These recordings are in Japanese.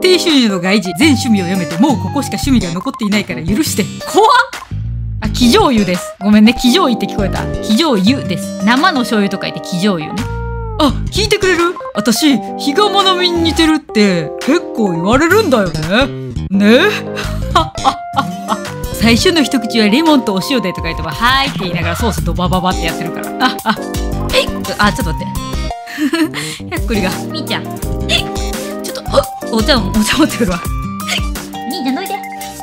低収入の外人全趣味をやめてもうここしか趣味が残っていないから許して怖っあ、気乗油です。ごめんね、気乗油って聞こえた。気乗油です。生の醤油と書いて気乗油ね。あ、聞いてくれる私、日がマナミに似てるって結構言われるんだよね。ね 最初の一口はレモンとお塩でとか言っても、はーいって言いながらソースドバババってやってるから。あ、あ、えいあ、ちょっと待って。ひゃっくりが。みーちゃん。お茶お茶持ってくるわ兄ちゃんどいて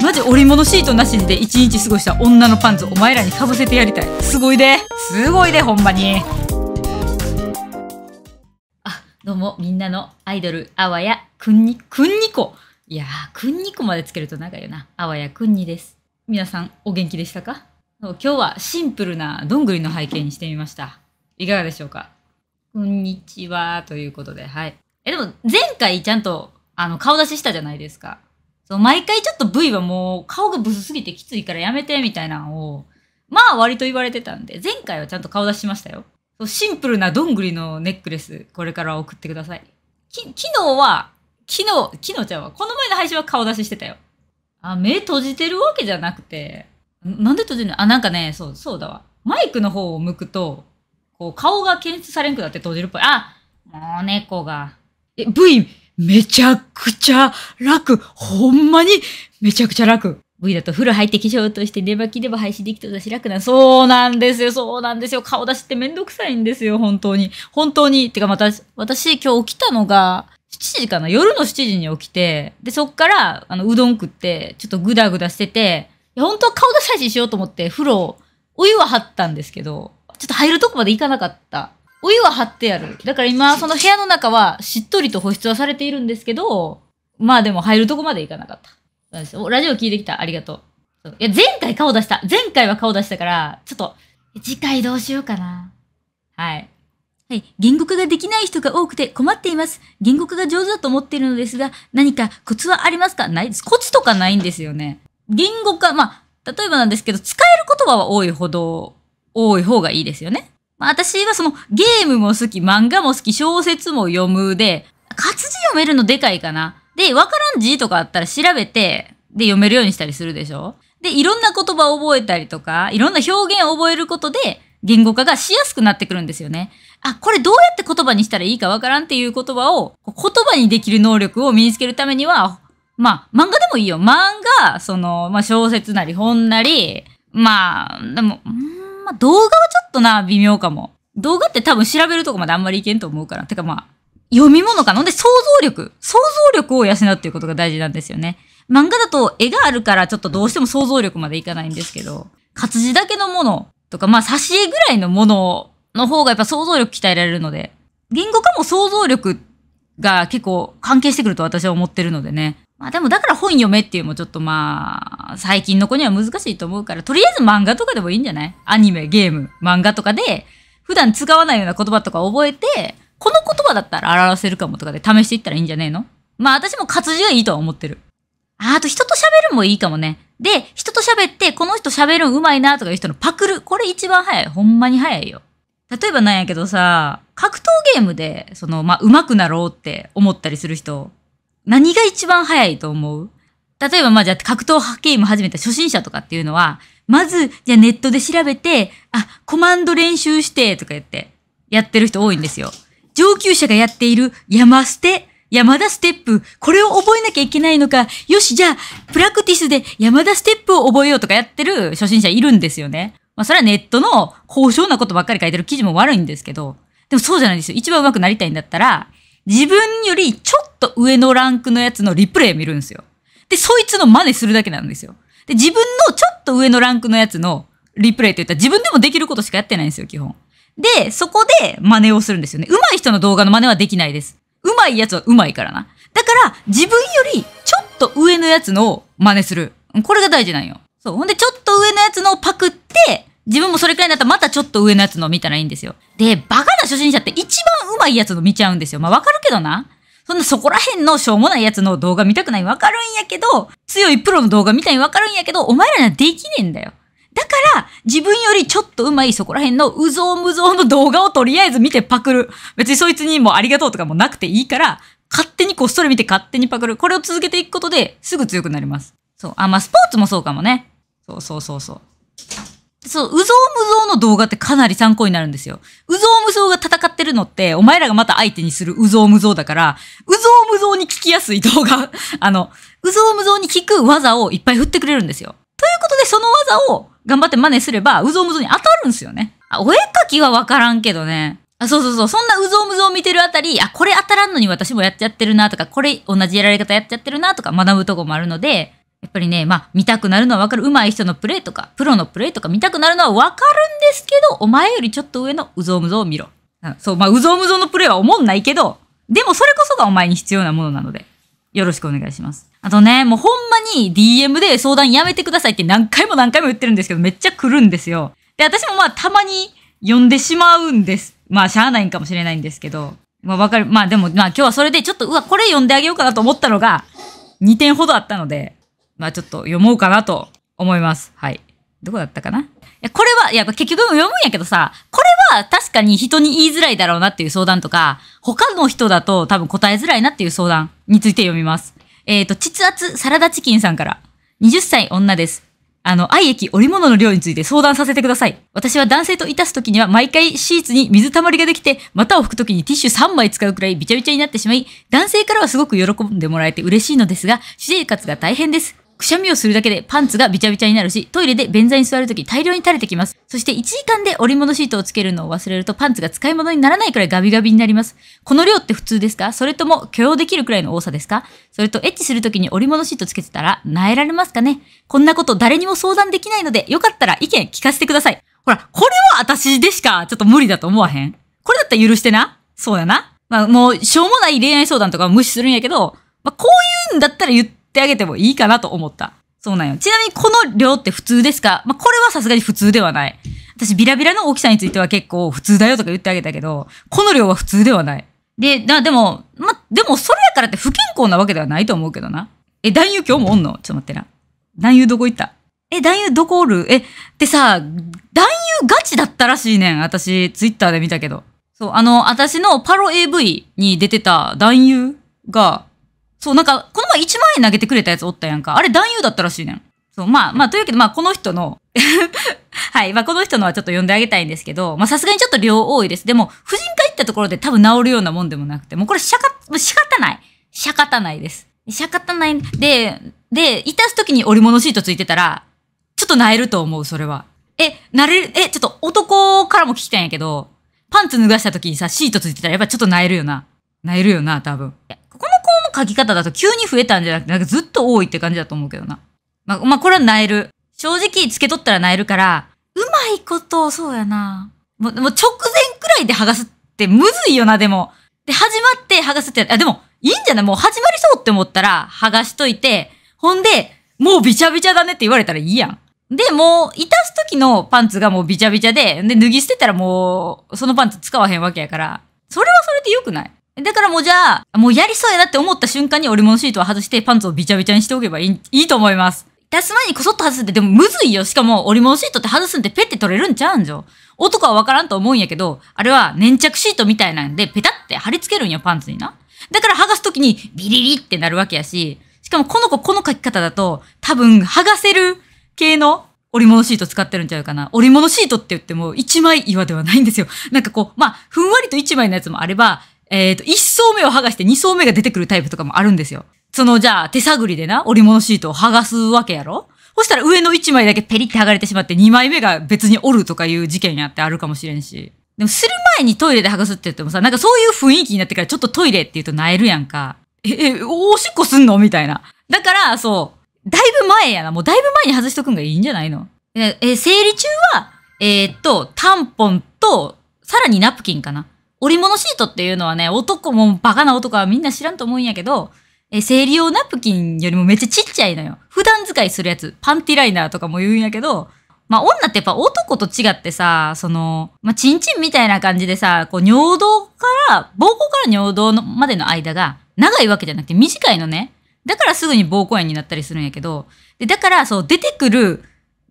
マジ織物シートなしで一日過ごした女のパンツお前らにかぶせてやりたいすごいですごいでほんまにあどうもみんなのアイドルあわやくんにくんにこいやーくんにこまでつけると長いよなあわやくんにです皆さんお元気でしたか今日はシンプルなどんぐりの背景にしてみましたいかがでしょうかこんにちはということではいえでも前回ちゃんとあの、顔出ししたじゃないですか。そう、毎回ちょっと V はもう顔がブスすぎてきついからやめて、みたいなのを、まあ割と言われてたんで、前回はちゃんと顔出しましたよ。そうシンプルなどんぐりのネックレス、これから送ってください。き、昨日は、昨日、昨日ちゃんは、この前の配信は顔出ししてたよ。あ、目閉じてるわけじゃなくて、なんで閉じるのあ、なんかね、そう、そうだわ。マイクの方を向くと、こう、顔が検出されんくなって閉じるっぽい。あ、もう猫が。え、V、めちゃくちゃ楽。ほんまにめちゃくちゃ楽。V だと風呂入って化粧として寝巻きでも配信できたし楽な。そうなんですよ、そうなんですよ。顔出しってめんどくさいんですよ、本当に。本当に。てかまた、私今日起きたのが、7時かな夜の7時に起きて、で、そっから、あの、うどん食って、ちょっとぐだぐだしてて、本当は顔出し配信しようと思って、風呂、お湯は張ったんですけど、ちょっと入るとこまで行かなかった。お湯は張ってある。だから今、その部屋の中はしっとりと保湿はされているんですけど、まあでも入るとこまでいかなかった。ですラジオ聞いてきた。ありがとう。いや、前回顔出した。前回は顔出したから、ちょっと、次回どうしようかな。はい。はい。言語化ができない人が多くて困っています。言語化が上手だと思っているのですが、何かコツはありますかないです。コツとかないんですよね。言語化、まあ、例えばなんですけど、使える言葉は多いほど、多い方がいいですよね。まあ、私はそのゲームも好き、漫画も好き、小説も読むで、活字読めるのでかいかな。で、わからん字とかあったら調べて、で、読めるようにしたりするでしょで、いろんな言葉を覚えたりとか、いろんな表現を覚えることで、言語化がしやすくなってくるんですよね。あ、これどうやって言葉にしたらいいかわからんっていう言葉を、言葉にできる能力を身につけるためには、まあ、漫画でもいいよ。漫画、その、まあ、小説なり本なり、まあ、でも、あ、動画はちょっとな、微妙かも。動画って多分調べるとこまであんまりいけんと思うから。てかまあ、読み物かんで、想像力。想像力を養うっていうことが大事なんですよね。漫画だと絵があるからちょっとどうしても想像力までいかないんですけど、活字だけのものとか、まあ、挿絵ぐらいのものの方がやっぱ想像力鍛えられるので、言語化も想像力が結構関係してくると私は思ってるのでね。まあでもだから本読めっていうもちょっとまあ、最近の子には難しいと思うから、とりあえず漫画とかでもいいんじゃないアニメ、ゲーム、漫画とかで、普段使わないような言葉とか覚えて、この言葉だったら表せるかもとかで試していったらいいんじゃねえのまあ私も活字がいいとは思ってる。あ、あと人と喋るもいいかもね。で、人と喋って、この人喋るん上手いなとかいう人のパクる。これ一番早い。ほんまに早いよ。例えばなんやけどさ、格闘ゲームで、その、まあ、上手くなろうって思ったりする人、何が一番早いと思う例えば、まあ、じゃあ格闘ゲーム始めた初心者とかっていうのは、まず、じゃあネットで調べて、あ、コマンド練習して、とか言って、やってる人多いんですよ。上級者がやっている山捨て、山田ステップ、これを覚えなきゃいけないのか、よし、じゃあ、プラクティスで山田ステップを覚えようとかやってる初心者いるんですよね。まあ、それはネットの高尚なことばっかり書いてる記事も悪いんですけど、でもそうじゃないですよ。一番上手くなりたいんだったら、自分よりちょっと上のランクのやつのリプレイ見るんですよ。で、そいつの真似するだけなんですよ。で、自分のちょっと上のランクのやつのリプレイって言ったら自分でもできることしかやってないんですよ、基本。で、そこで真似をするんですよね。上手い人の動画の真似はできないです。上手いやつは上手いからな。だから、自分よりちょっと上のやつのを真似する。これが大事なんよ。そう。ほんで、ちょっと上のやつのをパクって、自分もそれくらいになったらまたちょっと上のやつの見たらいいんですよ。で、バカな初心者って一番上手いやつの見ちゃうんですよ。まあわかるけどな。そんなそこら辺のしょうもないやつの動画見たくないわかるんやけど、強いプロの動画見たいわかるんやけど、お前らにはできねえんだよ。だから、自分よりちょっと上手いそこら辺のうぞうむぞうの動画をとりあえず見てパクる。別にそいつにもありがとうとかもなくていいから、勝手にこっそり見て勝手にパクる。これを続けていくことですぐ強くなります。そう。あ、まあスポーツもそうかもね。そうそうそうそう。そう、うぞうむぞうの動画ってかなり参考になるんですよ。うぞうむぞうが戦ってるのって、お前らがまた相手にするうぞうむぞうだから、うぞうむぞうに聞きやすい動画、あの、うぞうむぞうに聞く技をいっぱい振ってくれるんですよ。ということで、その技を頑張って真似すれば、うぞうむぞうに当たるんですよね。あ、お絵かきはわからんけどね。あそうそうそう。そんなうぞうむぞう見てるあたり、あ、これ当たらんのに私もやっちゃってるなとか、これ同じやられ方やっちゃってるなとか学ぶとこもあるので、やっぱりね、まあ、見たくなるのはわかる。上手い人のプレイとか、プロのプレイとか見たくなるのはわかるんですけど、お前よりちょっと上のうぞうむぞを見ろ。うん、そう、まあ、うぞうむぞのプレイは思んないけど、でもそれこそがお前に必要なものなので、よろしくお願いします。あとね、もうほんまに DM で相談やめてくださいって何回も何回も言ってるんですけど、めっちゃ来るんですよ。で、私もまあ、たまに呼んでしまうんです。まあ、しゃあないんかもしれないんですけど、まあ、わかる。まあ、でも、まあ、今日はそれでちょっと、うわ、これ読んであげようかなと思ったのが、2点ほどあったので、まあちょっと読もうかなと思います。はい。どこだったかないや、これは、やっぱ結局読むんやけどさ、これは確かに人に言いづらいだろうなっていう相談とか、他の人だと多分答えづらいなっていう相談について読みます。えっ、ー、と、秩圧サラダチキンさんから、20歳女です。あの、愛液織物の量について相談させてください。私は男性といたす時には毎回シーツに水たまりができて、股を拭く時にティッシュ3枚使うくらいびちゃびちゃになってしまい、男性からはすごく喜んでもらえて嬉しいのですが、私生活が大変です。くしゃみをするだけでパンツがびちゃびちゃになるし、トイレで便座に座るとき大量に垂れてきます。そして1時間で折り物シートをつけるのを忘れるとパンツが使い物にならないくらいガビガビになります。この量って普通ですかそれとも許容できるくらいの多さですかそれとエッチするときに折り物シートつけてたら、なえられますかねこんなこと誰にも相談できないので、よかったら意見聞かせてください。ほら、これは私でしかちょっと無理だと思わへん。これだったら許してな。そうやな。まあもう、しょうもない恋愛相談とか無視するんやけど、まあこういうんだったら言ってってあげてもいいかなと思った。そうなんよ。ちなみにこの量って普通ですかまあ、これはさすがに普通ではない。私、ビラビラの大きさについては結構普通だよとか言ってあげたけど、この量は普通ではない。で、な、でも、ま、でもそれやからって不健康なわけではないと思うけどな。え、男優今日もおんのちょっと待ってな。男優どこ行ったえ、男優どこおるえ、ってさ、男優ガチだったらしいねん。私、ツイッターで見たけど。そう、あの、私のパロ AV に出てた男優が、そう、なんか、この前1投げてくれたやつおったやんか。あれ男優だったらしいねん。そう、まあ、まあ、というわけで、まあ、この人の はい、まあ、この人のはちょっと呼んであげたいんですけど、まあ、さすがにちょっと量多いです。でも、婦人科行ったところで多分治るようなもんでもなくて、もうこれしゃか、もう仕方ない。仕方ないです。仕方ない。で、で、いたすときに織物シートついてたら、ちょっと萎えると思う、それは。え、なれる、え、ちょっと男からも聞きたいんやけど、パンツ脱がしたときにさ、シートついてたら、やっぱちょっと萎えるよな。萎えるよな、多分。この項の書き方だと急に増えたんじゃなくて、なんかずっと多いって感じだと思うけどな。まあ、まあ、これはなえる。正直付けとったらなえるから、うまいこと、そうやな。もう、もう直前くらいで剥がすってむずいよな、でも。で、始まって剥がすって、あ、でも、いいんじゃないもう始まりそうって思ったら、剥がしといて、ほんで、もうびちゃびちゃだねって言われたらいいやん。で、もう、いたす時のパンツがもうびちゃびちゃで、で、脱ぎ捨てたらもう、そのパンツ使わへんわけやから、それはそれで良くないだからもうじゃあ、もうやりそうやなって思った瞬間に折り物シートを外してパンツをびちゃびちゃにしておけばいいいいと思います。出す前にこそっと外すって、でもむずいよ。しかも折り物シートって外すんでペッて取れるんちゃうんじゃ。男はわからんと思うんやけど、あれは粘着シートみたいなんでペタって貼り付けるんよ、パンツにな。だから剥がすときにビリリってなるわけやし、しかもこの子この書き方だと多分剥がせる系の織物シート使ってるんちゃうかな。織物シートって言っても一枚岩ではないんですよ。なんかこう、まあ、ふんわりと一枚のやつもあれば、えっ、ー、と、1層目を剥がして2層目が出てくるタイプとかもあるんですよ。その、じゃあ、手探りでな、織物シートを剥がすわけやろそしたら上の1枚だけペリって剥がれてしまって2枚目が別に折るとかいう事件やってあるかもしれんし。でもする前にトイレで剥がすって言ってもさ、なんかそういう雰囲気になってからちょっとトイレって言うと泣えるやんか。え、え、おしっこすんのみたいな。だから、そう。だいぶ前やな。もうだいぶ前に外しとくんがいいんじゃないのえ、え生理中は、えー、っと、タンポンと、さらにナプキンかな。織物シートっていうのはね、男もバカな男はみんな知らんと思うんやけど、え、生理用ナプキンよりもめっちゃちっちゃいのよ。普段使いするやつ。パンティライナーとかも言うんやけど、まあ、女ってやっぱ男と違ってさ、その、まあ、チンチンみたいな感じでさ、こう、尿道から、膀胱から尿道のまでの間が長いわけじゃなくて短いのね。だからすぐに膀胱炎になったりするんやけど、で、だから、そう、出てくる、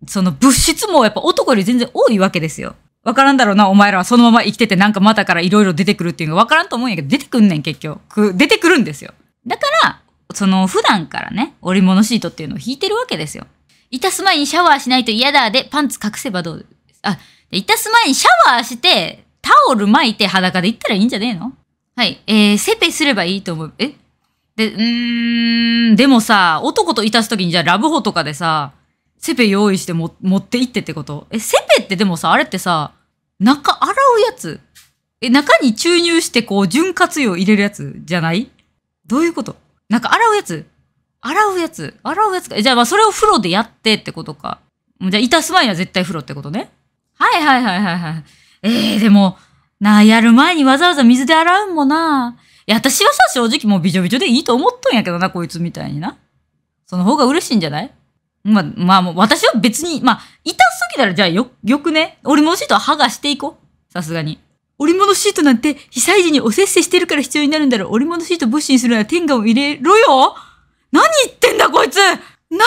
その物質もやっぱ男より全然多いわけですよ。わからんだろうな、お前らはそのまま生きててなんかまたからいろいろ出てくるっていうのがわからんと思うんやけど、出てくんねん結局。出てくるんですよ。だから、その普段からね、織物シートっていうのを引いてるわけですよ。いたす前にシャワーしないと嫌だで、パンツ隠せばどうあ、いたす前にシャワーして、タオル巻いて裸で行ったらいいんじゃねえのはい。えー、セペすればいいと思う。えで、うーん、でもさ、男といたすときにじゃあラブホとかでさ、セペ用意しても持って行ってってことえ、セペってでもさ、あれってさ、中洗うやつえ、中に注入してこう潤滑油を入れるやつじゃないどういうことなんか洗うやつ洗うやつ洗うやつか。じゃあまあそれを風呂でやってってことか。じゃあいたす前には絶対風呂ってことね。はいはいはいはいはい。えー、でも、なあ、やる前にわざわざ水で洗うんもな。いや、私はさ、正直もうびちょびちょでいいと思っとんやけどな、こいつみたいにな。その方が嬉しいんじゃないまあ、まあ、私は別に、まあ、痛すぎたらじゃあよ、よくね。折り物シートは剥がしていこう。さすがに。折り物シートなんて被災時におせっせしてるから必要になるんだろう。折り物シート物資にするなら天下を入れろよ何言ってんだこいつ何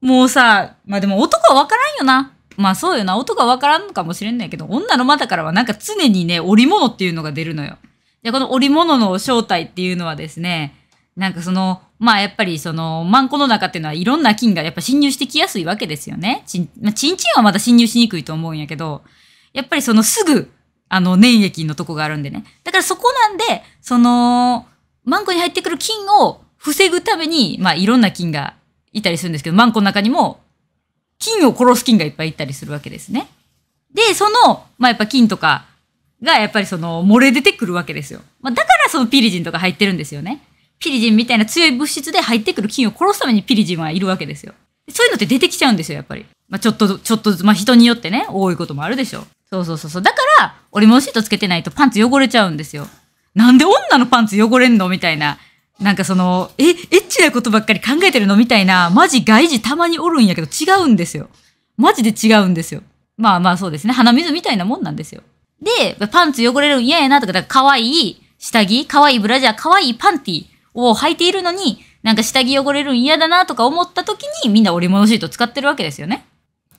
もうさ、まあでも男はわからんよな。まあそうよな。男はわからんのかもしれないけど、女のだからはなんか常にね、織物っていうのが出るのよ。で、この織物の正体っていうのはですね、なんかその、まあやっぱりその、マンコの中っていうのはいろんな菌がやっぱ侵入してきやすいわけですよね。ちん、まあ、ちんちんはまだ侵入しにくいと思うんやけど、やっぱりそのすぐ、あの、粘液のとこがあるんでね。だからそこなんで、その、マンコに入ってくる菌を防ぐために、まあいろんな菌がいたりするんですけど、マンコの中にも、菌を殺す菌がいっぱいいたりするわけですね。で、その、まあやっぱ菌とかがやっぱりその漏れ出てくるわけですよ。まあだからそのピリジンとか入ってるんですよね。ピリジンみたいな強い物質で入ってくる菌を殺すためにピリジンはいるわけですよ。そういうのって出てきちゃうんですよ、やっぱり。まあ、ちょっと、ちょっと、ずつ、まあ、人によってね、多いこともあるでしょ。そうそうそうそう。だから、折り物シートつけてないとパンツ汚れちゃうんですよ。なんで女のパンツ汚れんのみたいな。なんかその、え、エッチなことばっかり考えてるのみたいな、マジ外事たまにおるんやけど違うんですよ。マジで違うんですよ。まあまあそうですね。鼻水みたいなもんなんですよ。で、パンツ汚れるん嫌やなとか、だから可愛い下着、可愛いブラジャー、可愛いパンティを履いているのに、なんか下着汚れるん嫌だなとか思った時にみんな織物シート使ってるわけですよね。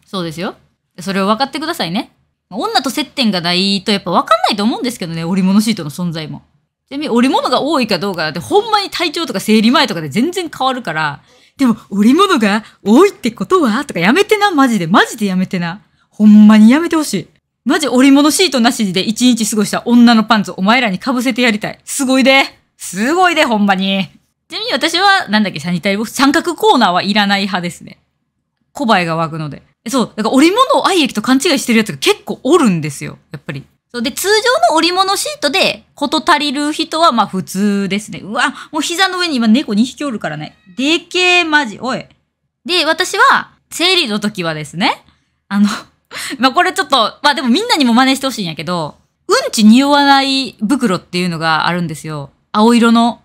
そうですよ。それを分かってくださいね。女と接点がないとやっぱ分かんないと思うんですけどね、織物シートの存在も。ちなみに織物が多いかどうかだって、ほんまに体調とか生理前とかで全然変わるから、でも織物が多いってことはとかやめてな、マジで。マジでやめてな。ほんまにやめてほしい。マジ織物シートなしで一日過ごした女のパンツお前らに被せてやりたい。すごいで。すごいで、ほんまに。ちなみに私は、なんだっけ、サニタリーボックス、三角コーナーはいらない派ですね。小バエが湧くので。そう、だから織物を愛液と勘違いしてるやつが結構おるんですよ、やっぱり。そうで、通常の織物シートで、こと足りる人は、まあ普通ですね。うわ、もう膝の上に今猫2匹おるからね。でけえ、マジ、おい。で、私は、生理の時はですね、あの まあこれちょっと、まあでもみんなにも真似してほしいんやけど、うんち匂わない袋っていうのがあるんですよ。青色の、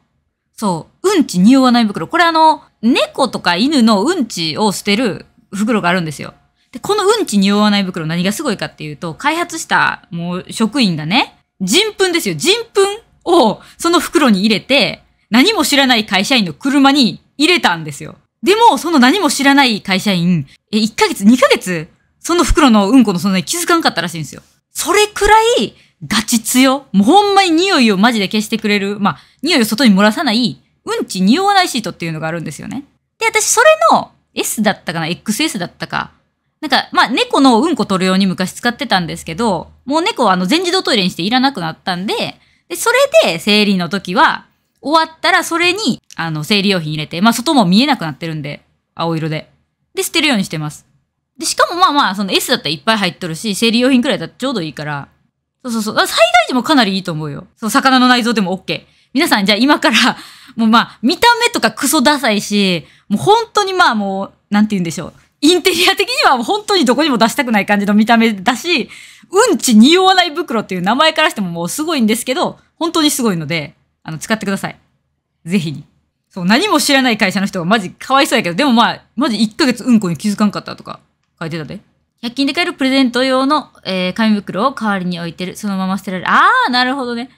そう、うんち匂わない袋。これあの、猫とか犬のうんちを捨てる袋があるんですよ。で、このうんち匂わない袋何がすごいかっていうと、開発したもう職員がね、人糞ですよ。人糞をその袋に入れて、何も知らない会社員の車に入れたんですよ。でも、その何も知らない会社員、え、1ヶ月、2ヶ月、その袋のうんこの存在に気づかんかったらしいんですよ。それくらい、ガチ強。もうほんまに匂いをマジで消してくれる。まあ、匂いを外に漏らさない、うんち匂わないシートっていうのがあるんですよね。で、私、それの S だったかな ?XS だったか。なんか、まあ、猫のうんこ取るように昔使ってたんですけど、もう猫はあの全自動トイレにしていらなくなったんで、で、それで生理の時は、終わったらそれに、あの、生理用品入れて、まあ、外も見えなくなってるんで、青色で。で、捨てるようにしてます。で、しかもまあまあ、その S だったらいっぱい入っとるし、生理用品くらいだったらちょうどいいから、そうそうそう。災害時もかなりいいと思うよ。そう、魚の内臓でも OK。皆さん、じゃあ今から、もうまあ、見た目とかクソダサいし、もう本当にまあもう、なんて言うんでしょう。インテリア的にはもう本当にどこにも出したくない感じの見た目だし、うんち匂わない袋っていう名前からしてももうすごいんですけど、本当にすごいので、あの、使ってください。ぜひに。そう、何も知らない会社の人がマジかわいそうやけど、でもまあ、マジ1ヶ月うんこに気づかんかったとか書いてたで。100均で買えるプレゼント用の、えー、紙袋を代わりに置いてる。そのまま捨てられる。あー、なるほどね。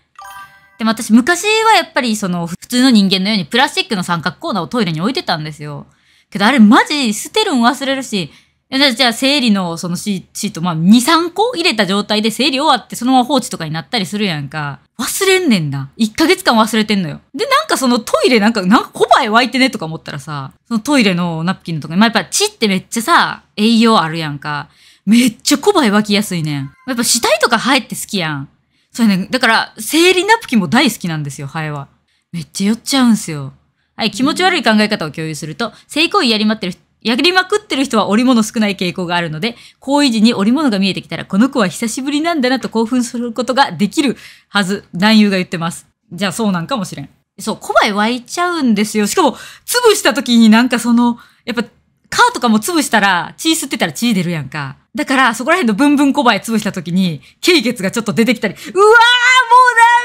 でも私、昔はやっぱりその、普通の人間のようにプラスチックの三角コーナーをトイレに置いてたんですよ。けどあれマジ捨てるん忘れるし、じゃあ、じゃあ生理のそのシート、まあ、2、3個入れた状態で生理終わってそのまま放置とかになったりするやんか。忘れんねんな。1ヶ月間忘れてんのよ。で、なんかそのトイレなんか、なんか小エ湧いてねとか思ったらさ、そのトイレのナプキンとか、に、まあ、やっぱ血ってめっちゃさ、栄養あるやんか。めっちゃ小エ湧きやすいねん。やっぱ死体とかハエって好きやん。そうね。だから、生理ナプキンも大好きなんですよ、ハエは。めっちゃ酔っちゃうんすよ。はい、気持ち悪い考え方を共有すると、性行為やりまってる人やりまくってる人は織物少ない傾向があるので、行為時に織物が見えてきたら、この子は久しぶりなんだなと興奮することができるはず、男優が言ってます。じゃあそうなんかもしれん。そう、コバエ湧いちゃうんですよ。しかも、潰した時になんかその、やっぱ、カとかも潰したら、血吸ってたら血出るやんか。だから、そこら辺のブンブンコバエ潰した時に、経血がちょっと出てきたり、うわーもうダ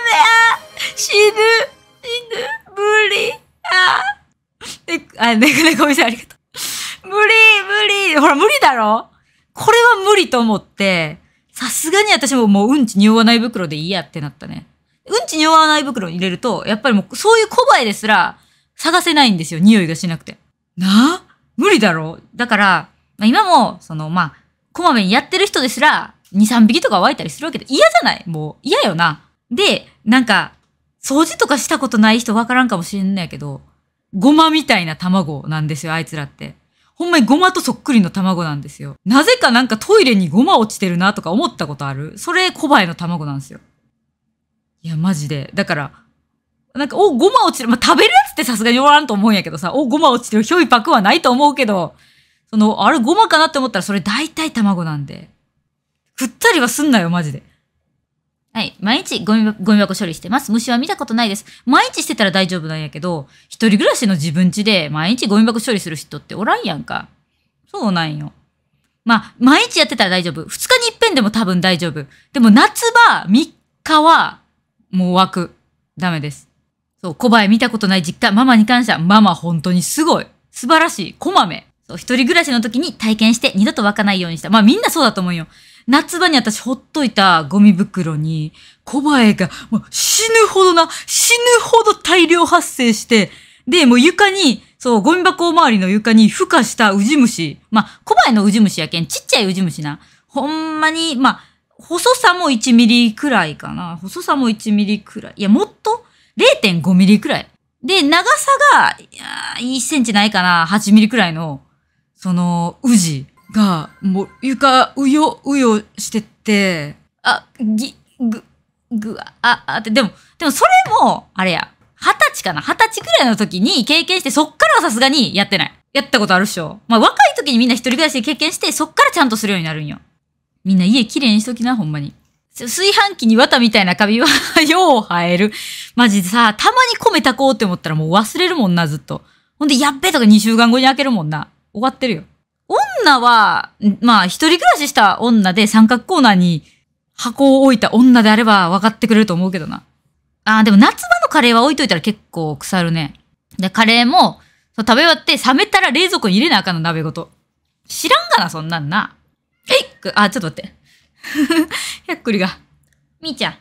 メや死ぬ死ぬ無理あーえ、あ、ねこねこみさんありがとう。無理無理ほら、無理だろこれは無理と思って、さすがに私ももううんち匂わない袋でいいやってなったね。うんち匂わない袋に入れると、やっぱりもうそういう小映えですら探せないんですよ。匂いがしなくて。なあ無理だろだから、まあ、今も、その、まあ、こまめにやってる人ですら、2、3匹とか湧いたりするわけで、嫌じゃないもう嫌よな。で、なんか、掃除とかしたことない人わからんかもしれんいけど、ごまみたいな卵なんですよ、あいつらって。ほんまにごまとそっくりの卵なんですよ。なぜかなんかトイレにごま落ちてるなとか思ったことあるそれコバエの卵なんですよ。いや、マジで。だから、なんか、お、ごま落ちる。まあ、食べるやつってさすがにおらんと思うんやけどさ、お、ごま落ちてる。ひょいパクはないと思うけど、その、あれごまかなって思ったらそれ大体卵なんで。振ったりはすんなよ、マジで。はい。毎日ゴミゴミ箱処理してます。虫は見たことないです。毎日してたら大丈夫なんやけど、一人暮らしの自分家で毎日ゴミ箱処理する人っておらんやんか。そうなんよ。まあ、毎日やってたら大丈夫。二日に一遍でも多分大丈夫。でも夏場、三日は、もう湧く。ダメです。そう、コバエ見たことない実家、ママに感謝。ママ本当にすごい。素晴らしい。こまめ。そう、一人暮らしの時に体験して二度と湧かないようにした。まあみんなそうだと思うよ。夏場に私ほっといたゴミ袋に、コバエがもう死ぬほどな、死ぬほど大量発生して、で、もう床に、そう、ゴミ箱周りの床に孵化したウジ虫。まあ、コバエのウジ虫やけん、ちっちゃいウジ虫な。ほんまに、まあ、細さも1ミリくらいかな。細さも1ミリくらい。いや、もっと ?0.5 ミリくらい。で、長さが、いや1センチないかな。8ミリくらいの、その、ウジ。が、もう床、うよ、うよしてて、あ、ぎ、ぐ、ぐ、あ、あって、でも、でもそれも、あれや、二十歳かな二十歳くらいの時に経験して、そっからはさすがにやってない。やったことあるっしょ。まあ若い時にみんな一人暮らしで経験して、そっからちゃんとするようになるんよ。みんな家きれいにしときな、ほんまに。炊飯器に綿みたいなカビはよう生える。マジでさ、たまに米炊こうって思ったらもう忘れるもんな、ずっと。ほんで、やっべとか2週間後に開けるもんな。終わってるよ。女は、まあ、一人暮らしした女で三角コーナーに箱を置いた女であれば分かってくれると思うけどな。ああ、でも夏場のカレーは置いといたら結構腐るね。で、カレーも、そう食べ終わって冷めたら冷蔵庫に入れなあかんの、鍋ごと。知らんがな、そんなんな。えいっあ、ちょっと待って。ひゃっくりが。みーちゃん。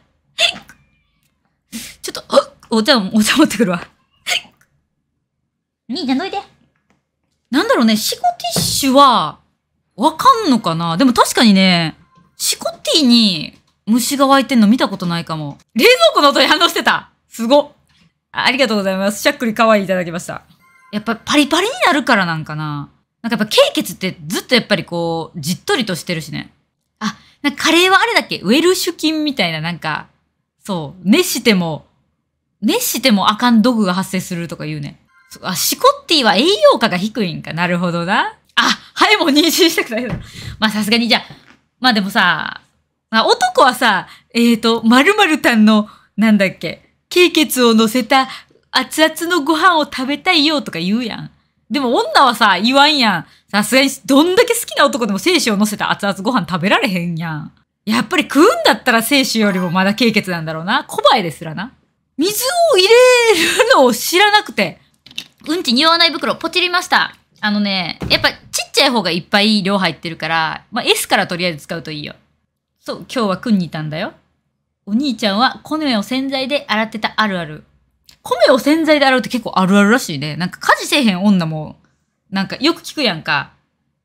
ちょっと、お茶、お茶持ってくるわ。みーちゃんどいて。なんだろうね、シコティッシュは、わかんのかなでも確かにね、シコティに虫が湧いてんの見たことないかも。冷蔵庫の音に反応してたすごありがとうございます。しゃっくり可愛いいただきました。やっぱパリパリになるからなんかな。なんかやっぱ経血ってずっとやっぱりこう、じっとりとしてるしね。あ、なんかカレーはあれだっけウェルシュ菌みたいななんか、そう、熱しても、熱してもあかん具が発生するとか言うね。あ、シコッティは栄養価が低いんか。なるほどな。あ、はい、もう妊娠したくない。まあさすがに、じゃあ、まあでもさ、まあ男はさ、えっ、ー、と、〇〇たんの、なんだっけ、経血を乗せた熱々のご飯を食べたいよとか言うやん。でも女はさ、言わんやん。さすがに、どんだけ好きな男でも精子を乗せた熱々ご飯食べられへんやん。やっぱり食うんだったら精子よりもまだ経血なんだろうな。小映えですらな。水を入れるのを知らなくて。うんち匂わない袋、ポチりました。あのね、やっぱちっちゃい方がいっぱい量入ってるから、まあ、S からとりあえず使うといいよ。そう、今日はくんにいたんだよ。お兄ちゃんは米を洗剤で洗ってたあるある。米を洗剤で洗うって結構あるあるらしいね。なんか家事せえへん女も、なんかよく聞くやんか。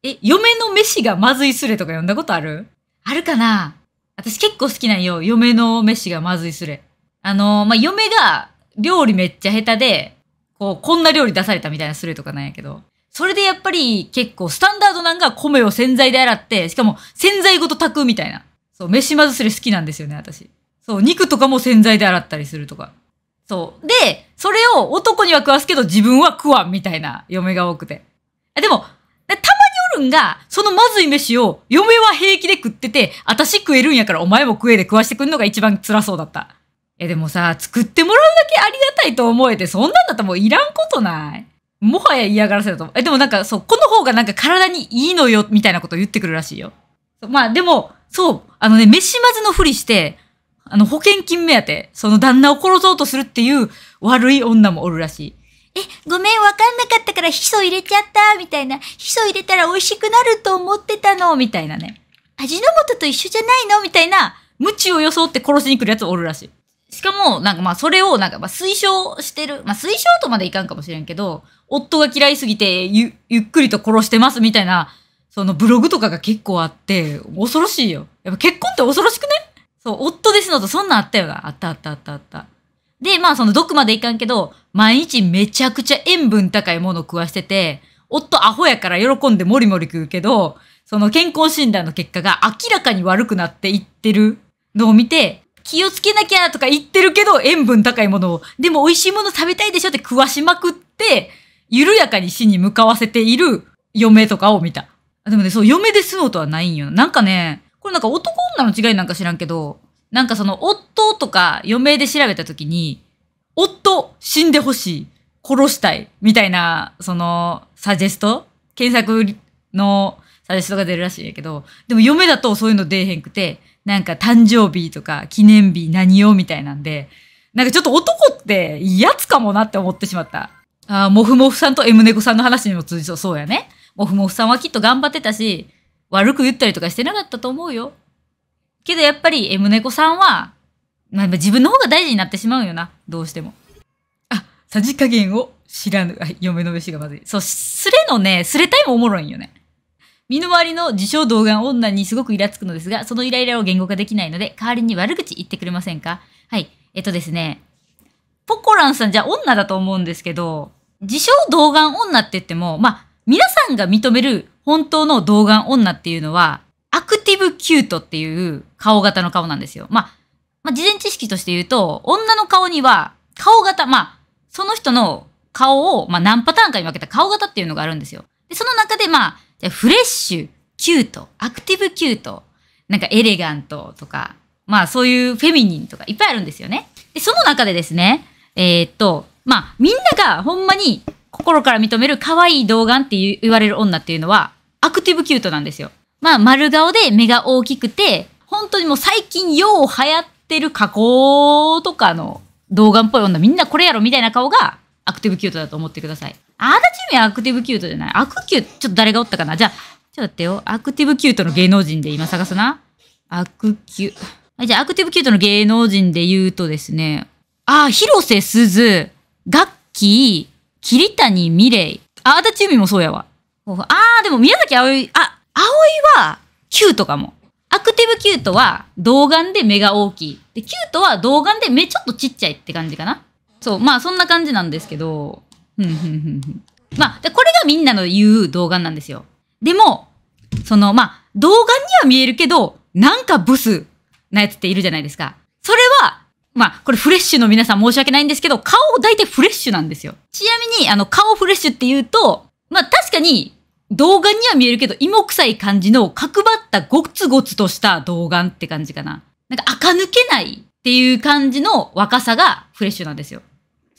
え、嫁の飯がまずいすれとか呼んだことあるあるかな私結構好きなんよ。嫁の飯がまずいすれ。あのまあ、嫁が料理めっちゃ下手で、こう、こんな料理出されたみたいなスレとかなんやけど。それでやっぱり結構スタンダードなんか米を洗剤で洗って、しかも洗剤ごと炊くみたいな。そう、飯まずすり好きなんですよね、私。そう、肉とかも洗剤で洗ったりするとか。そう。で、それを男には食わすけど自分は食わんみたいな嫁が多くて。でも、たまにおるんが、そのまずい飯を嫁は平気で食ってて、私食えるんやからお前も食えで食わしてくんのが一番辛そうだった。え、でもさ、作ってもらうだけありがたいと思えて、そんなんだったらもういらんことないもはや嫌がらせだと思う。え、でもなんかそう、この方がなんか体にいいのよ、みたいなこと言ってくるらしいよ。まあでも、そう、あのね、飯まずのふりして、あの、保険金目当て、その旦那を殺そうとするっていう悪い女もおるらしい。え、ごめん、わかんなかったからヒ素入れちゃった、みたいな。ヒ素入れたら美味しくなると思ってたの、みたいなね。味の素と一緒じゃないのみたいな、無知を装って殺しに来るやつおるらしい。しかも、なんかまあそれをなんかまあ推奨してる。まあ推奨とまでいかんかもしれんけど、夫が嫌いすぎてゆゆっくりと殺してますみたいな、そのブログとかが結構あって、恐ろしいよ。やっぱ結婚って恐ろしくねそう、夫ですのとそんなんあったよな。あったあったあったあった。で、まあその毒までいかんけど、毎日めちゃくちゃ塩分高いものを食わしてて、夫アホやから喜んでもりもり食うけど、その健康診断の結果が明らかに悪くなっていってるのを見て、気をつけなきゃとか言ってるけど、塩分高いものを。でも美味しいもの食べたいでしょって食わしまくって、緩やかに死に向かわせている嫁とかを見た。でもね、そう、嫁で済むとはないんよ。なんかね、これなんか男女の違いなんか知らんけど、なんかその夫とか嫁で調べた時に、夫死んでほしい。殺したい。みたいな、その、サジェスト検索のサジェストが出るらしいんやけど、でも嫁だとそういうの出えへんくて、なんか誕生日とか記念日何をみたいなんで、なんかちょっと男っていやつかもなって思ってしまった。ああ、もふもふさんと M 猫さんの話にも通じそう。そうやね。もふもふさんはきっと頑張ってたし、悪く言ったりとかしてなかったと思うよ。けどやっぱり M 猫さんは、まあ、自分の方が大事になってしまうよな。どうしても。あ、さじ加減を知らぬ。あ、嫁の飯がまずい。そう、すれのね、すれたいもおもろいんよね。身の回りの自称童顔女にすごくイラつくのですが、そのイライラを言語化できないので、代わりに悪口言ってくれませんかはい。えっとですね、ポコランさんじゃ女だと思うんですけど、自称童顔女って言っても、まあ、皆さんが認める本当の童顔女っていうのは、アクティブキュートっていう顔型の顔なんですよ。まあ、まあ、事前知識として言うと、女の顔には、顔型、まあ、その人の顔を、まあ、何パターンかに分けた顔型っていうのがあるんですよ。で、その中で、まあ、じゃフレッシュ、キュート、アクティブキュート、なんかエレガントとか、まあそういうフェミニンとかいっぱいあるんですよね。で、その中でですね、えー、っと、まあみんながほんまに心から認める可愛い童顔って言われる女っていうのは、アクティブキュートなんですよ。まあ丸顔で目が大きくて、本当にもう最近よう流行ってる加工とかの動画っぽい女みんなこれやろみたいな顔がアクティブキュートだと思ってください。アーダチームはアクティブキュートじゃないアクキューちょっと誰がおったかなじゃあ、ちょっと待ってよ。アクティブキュートの芸能人で今探すな。アクキュ。はい、じゃあ、アクティブキュートの芸能人で言うとですね。あ、広瀬すず、ガッキー、桐谷美玲。ューミーもそうやわ。あー、でも宮崎葵、あ、葵は、キュートかも。アクティブキュートは、童顔で目が大きい。で、キュートは童顔で目ちょっとちっちゃいって感じかな。そう、まあそんな感じなんですけど、まあ、で、これがみんなの言う動画なんですよ。でも、その、まあ、動画には見えるけど、なんかブスなやつっているじゃないですか。それは、まあ、これフレッシュの皆さん申し訳ないんですけど、顔大体フレッシュなんですよ。ちなみに、あの、顔フレッシュって言うと、まあ、確かに、動画には見えるけど、芋臭い感じの角張ったゴツゴツとした動画って感じかな。なんか、垢抜けないっていう感じの若さがフレッシュなんですよ。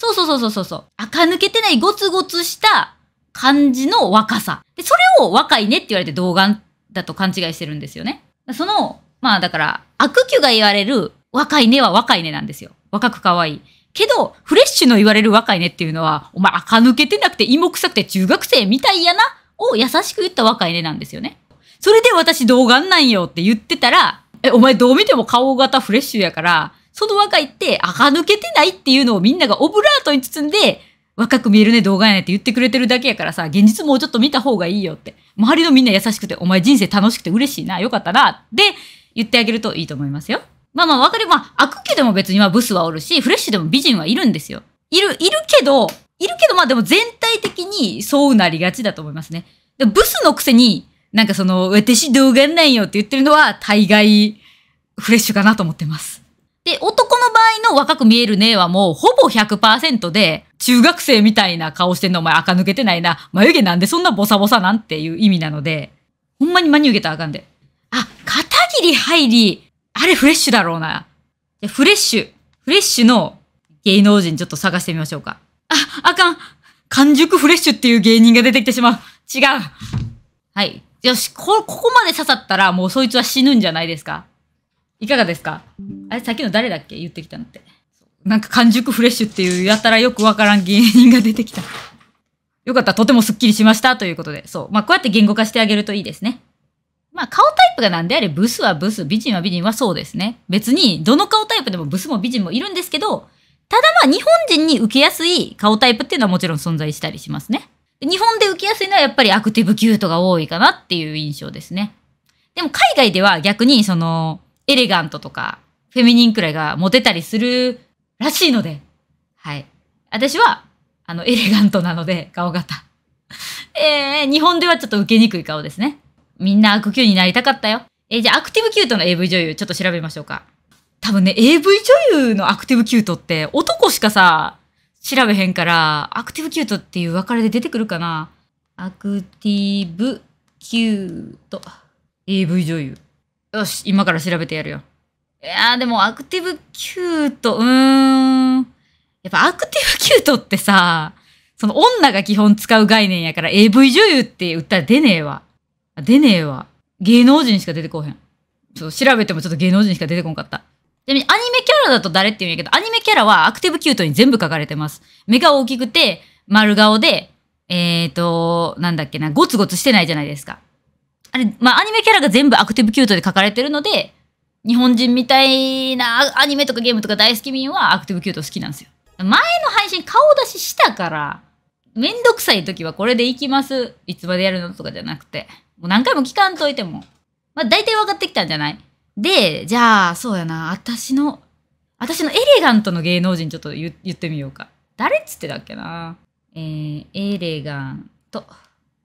そうそうそうそうそう。垢抜けてないゴツゴツした感じの若さ。で、それを若いねって言われて童顔だと勘違いしてるんですよね。その、まあだから、悪球が言われる若いねは若いねなんですよ。若く可愛い。けど、フレッシュの言われる若いねっていうのは、お前垢抜けてなくて芋臭くて中学生みたいやなを優しく言った若いねなんですよね。それで私童顔なんよって言ってたら、え、お前どう見ても顔型フレッシュやから、その若いって、あが抜けてないっていうのをみんながオブラートに包んで、若く見えるね、動画やねって言ってくれてるだけやからさ、現実もうちょっと見た方がいいよって。周りのみんな優しくて、お前人生楽しくて嬉しいな、よかったな、で、言ってあげるといいと思いますよ。まあまあ、わかる。まあ、悪気でも別にはブスはおるし、フレッシュでも美人はいるんですよ。いる、いるけど、いるけど、まあでも全体的にそうなりがちだと思いますね。でブスのくせに、なんかその、私動画ないよって言ってるのは、大概、フレッシュかなと思ってます。で、男の場合の若く見えるねはもうほぼ100%で、中学生みたいな顔してんのお前垢抜けてないな。眉毛なんでそんなボサボサなんていう意味なので、ほんまに真に受けたらあかんで。あ、片桐入り、あれフレッシュだろうな。で、フレッシュ、フレッシュの芸能人ちょっと探してみましょうか。あ、あかん。完熟フレッシュっていう芸人が出てきてしまう。違う。はい。よし、こ、ここまで刺さったらもうそいつは死ぬんじゃないですか。いかがですかあれ、さっきの誰だっけ言ってきたのって。なんか完熟フレッシュっていうやたらよくわからん芸人が出てきた。よかった。とてもスッキリしました。ということで。そう。まあ、こうやって言語化してあげるといいですね。まあ、顔タイプが何であれ、ブスはブス、美人は美人はそうですね。別に、どの顔タイプでもブスも美人もいるんですけど、ただまあ、日本人に受けやすい顔タイプっていうのはもちろん存在したりしますね。日本で受けやすいのはやっぱりアクティブキュートが多いかなっていう印象ですね。でも海外では逆にその、エレガントとか、フェミニンくらいがモテたりするらしいので、はい。私は、あの、エレガントなので、顔型。えー、日本ではちょっと受けにくい顔ですね。みんな悪級になりたかったよ。えー、じゃあ、アクティブキュートの AV 女優、ちょっと調べましょうか。多分ね、AV 女優のアクティブキュートって、男しかさ、調べへんから、アクティブキュートっていう別れで出てくるかな。アクティブキュート。AV 女優。よし、今から調べてやるよ。いやー、でもアクティブキュート、うーん。やっぱアクティブキュートってさ、その女が基本使う概念やから AV 女優って言ったら出ねえわ。出ねえわ。芸能人しか出てこへん。ちょっと調べてもちょっと芸能人しか出てこんかった。ちなみにアニメキャラだと誰って言うんやけど、アニメキャラはアクティブキュートに全部書かれてます。目が大きくて、丸顔で、えーと、なんだっけな、ゴツゴツしてないじゃないですか。あれ、まあ、アニメキャラが全部アクティブキュートで書かれてるので、日本人みたいなアニメとかゲームとか大好き民はアクティブキュート好きなんですよ。前の配信顔出ししたから、めんどくさい時はこれで行きます。いつまでやるのとかじゃなくて。もう何回も聞かんといても。まあ、大体分かってきたんじゃないで、じゃあ、そうやな。私の、私のエレガントの芸能人ちょっと言ってみようか。誰っつってたっけなえー、エレガント、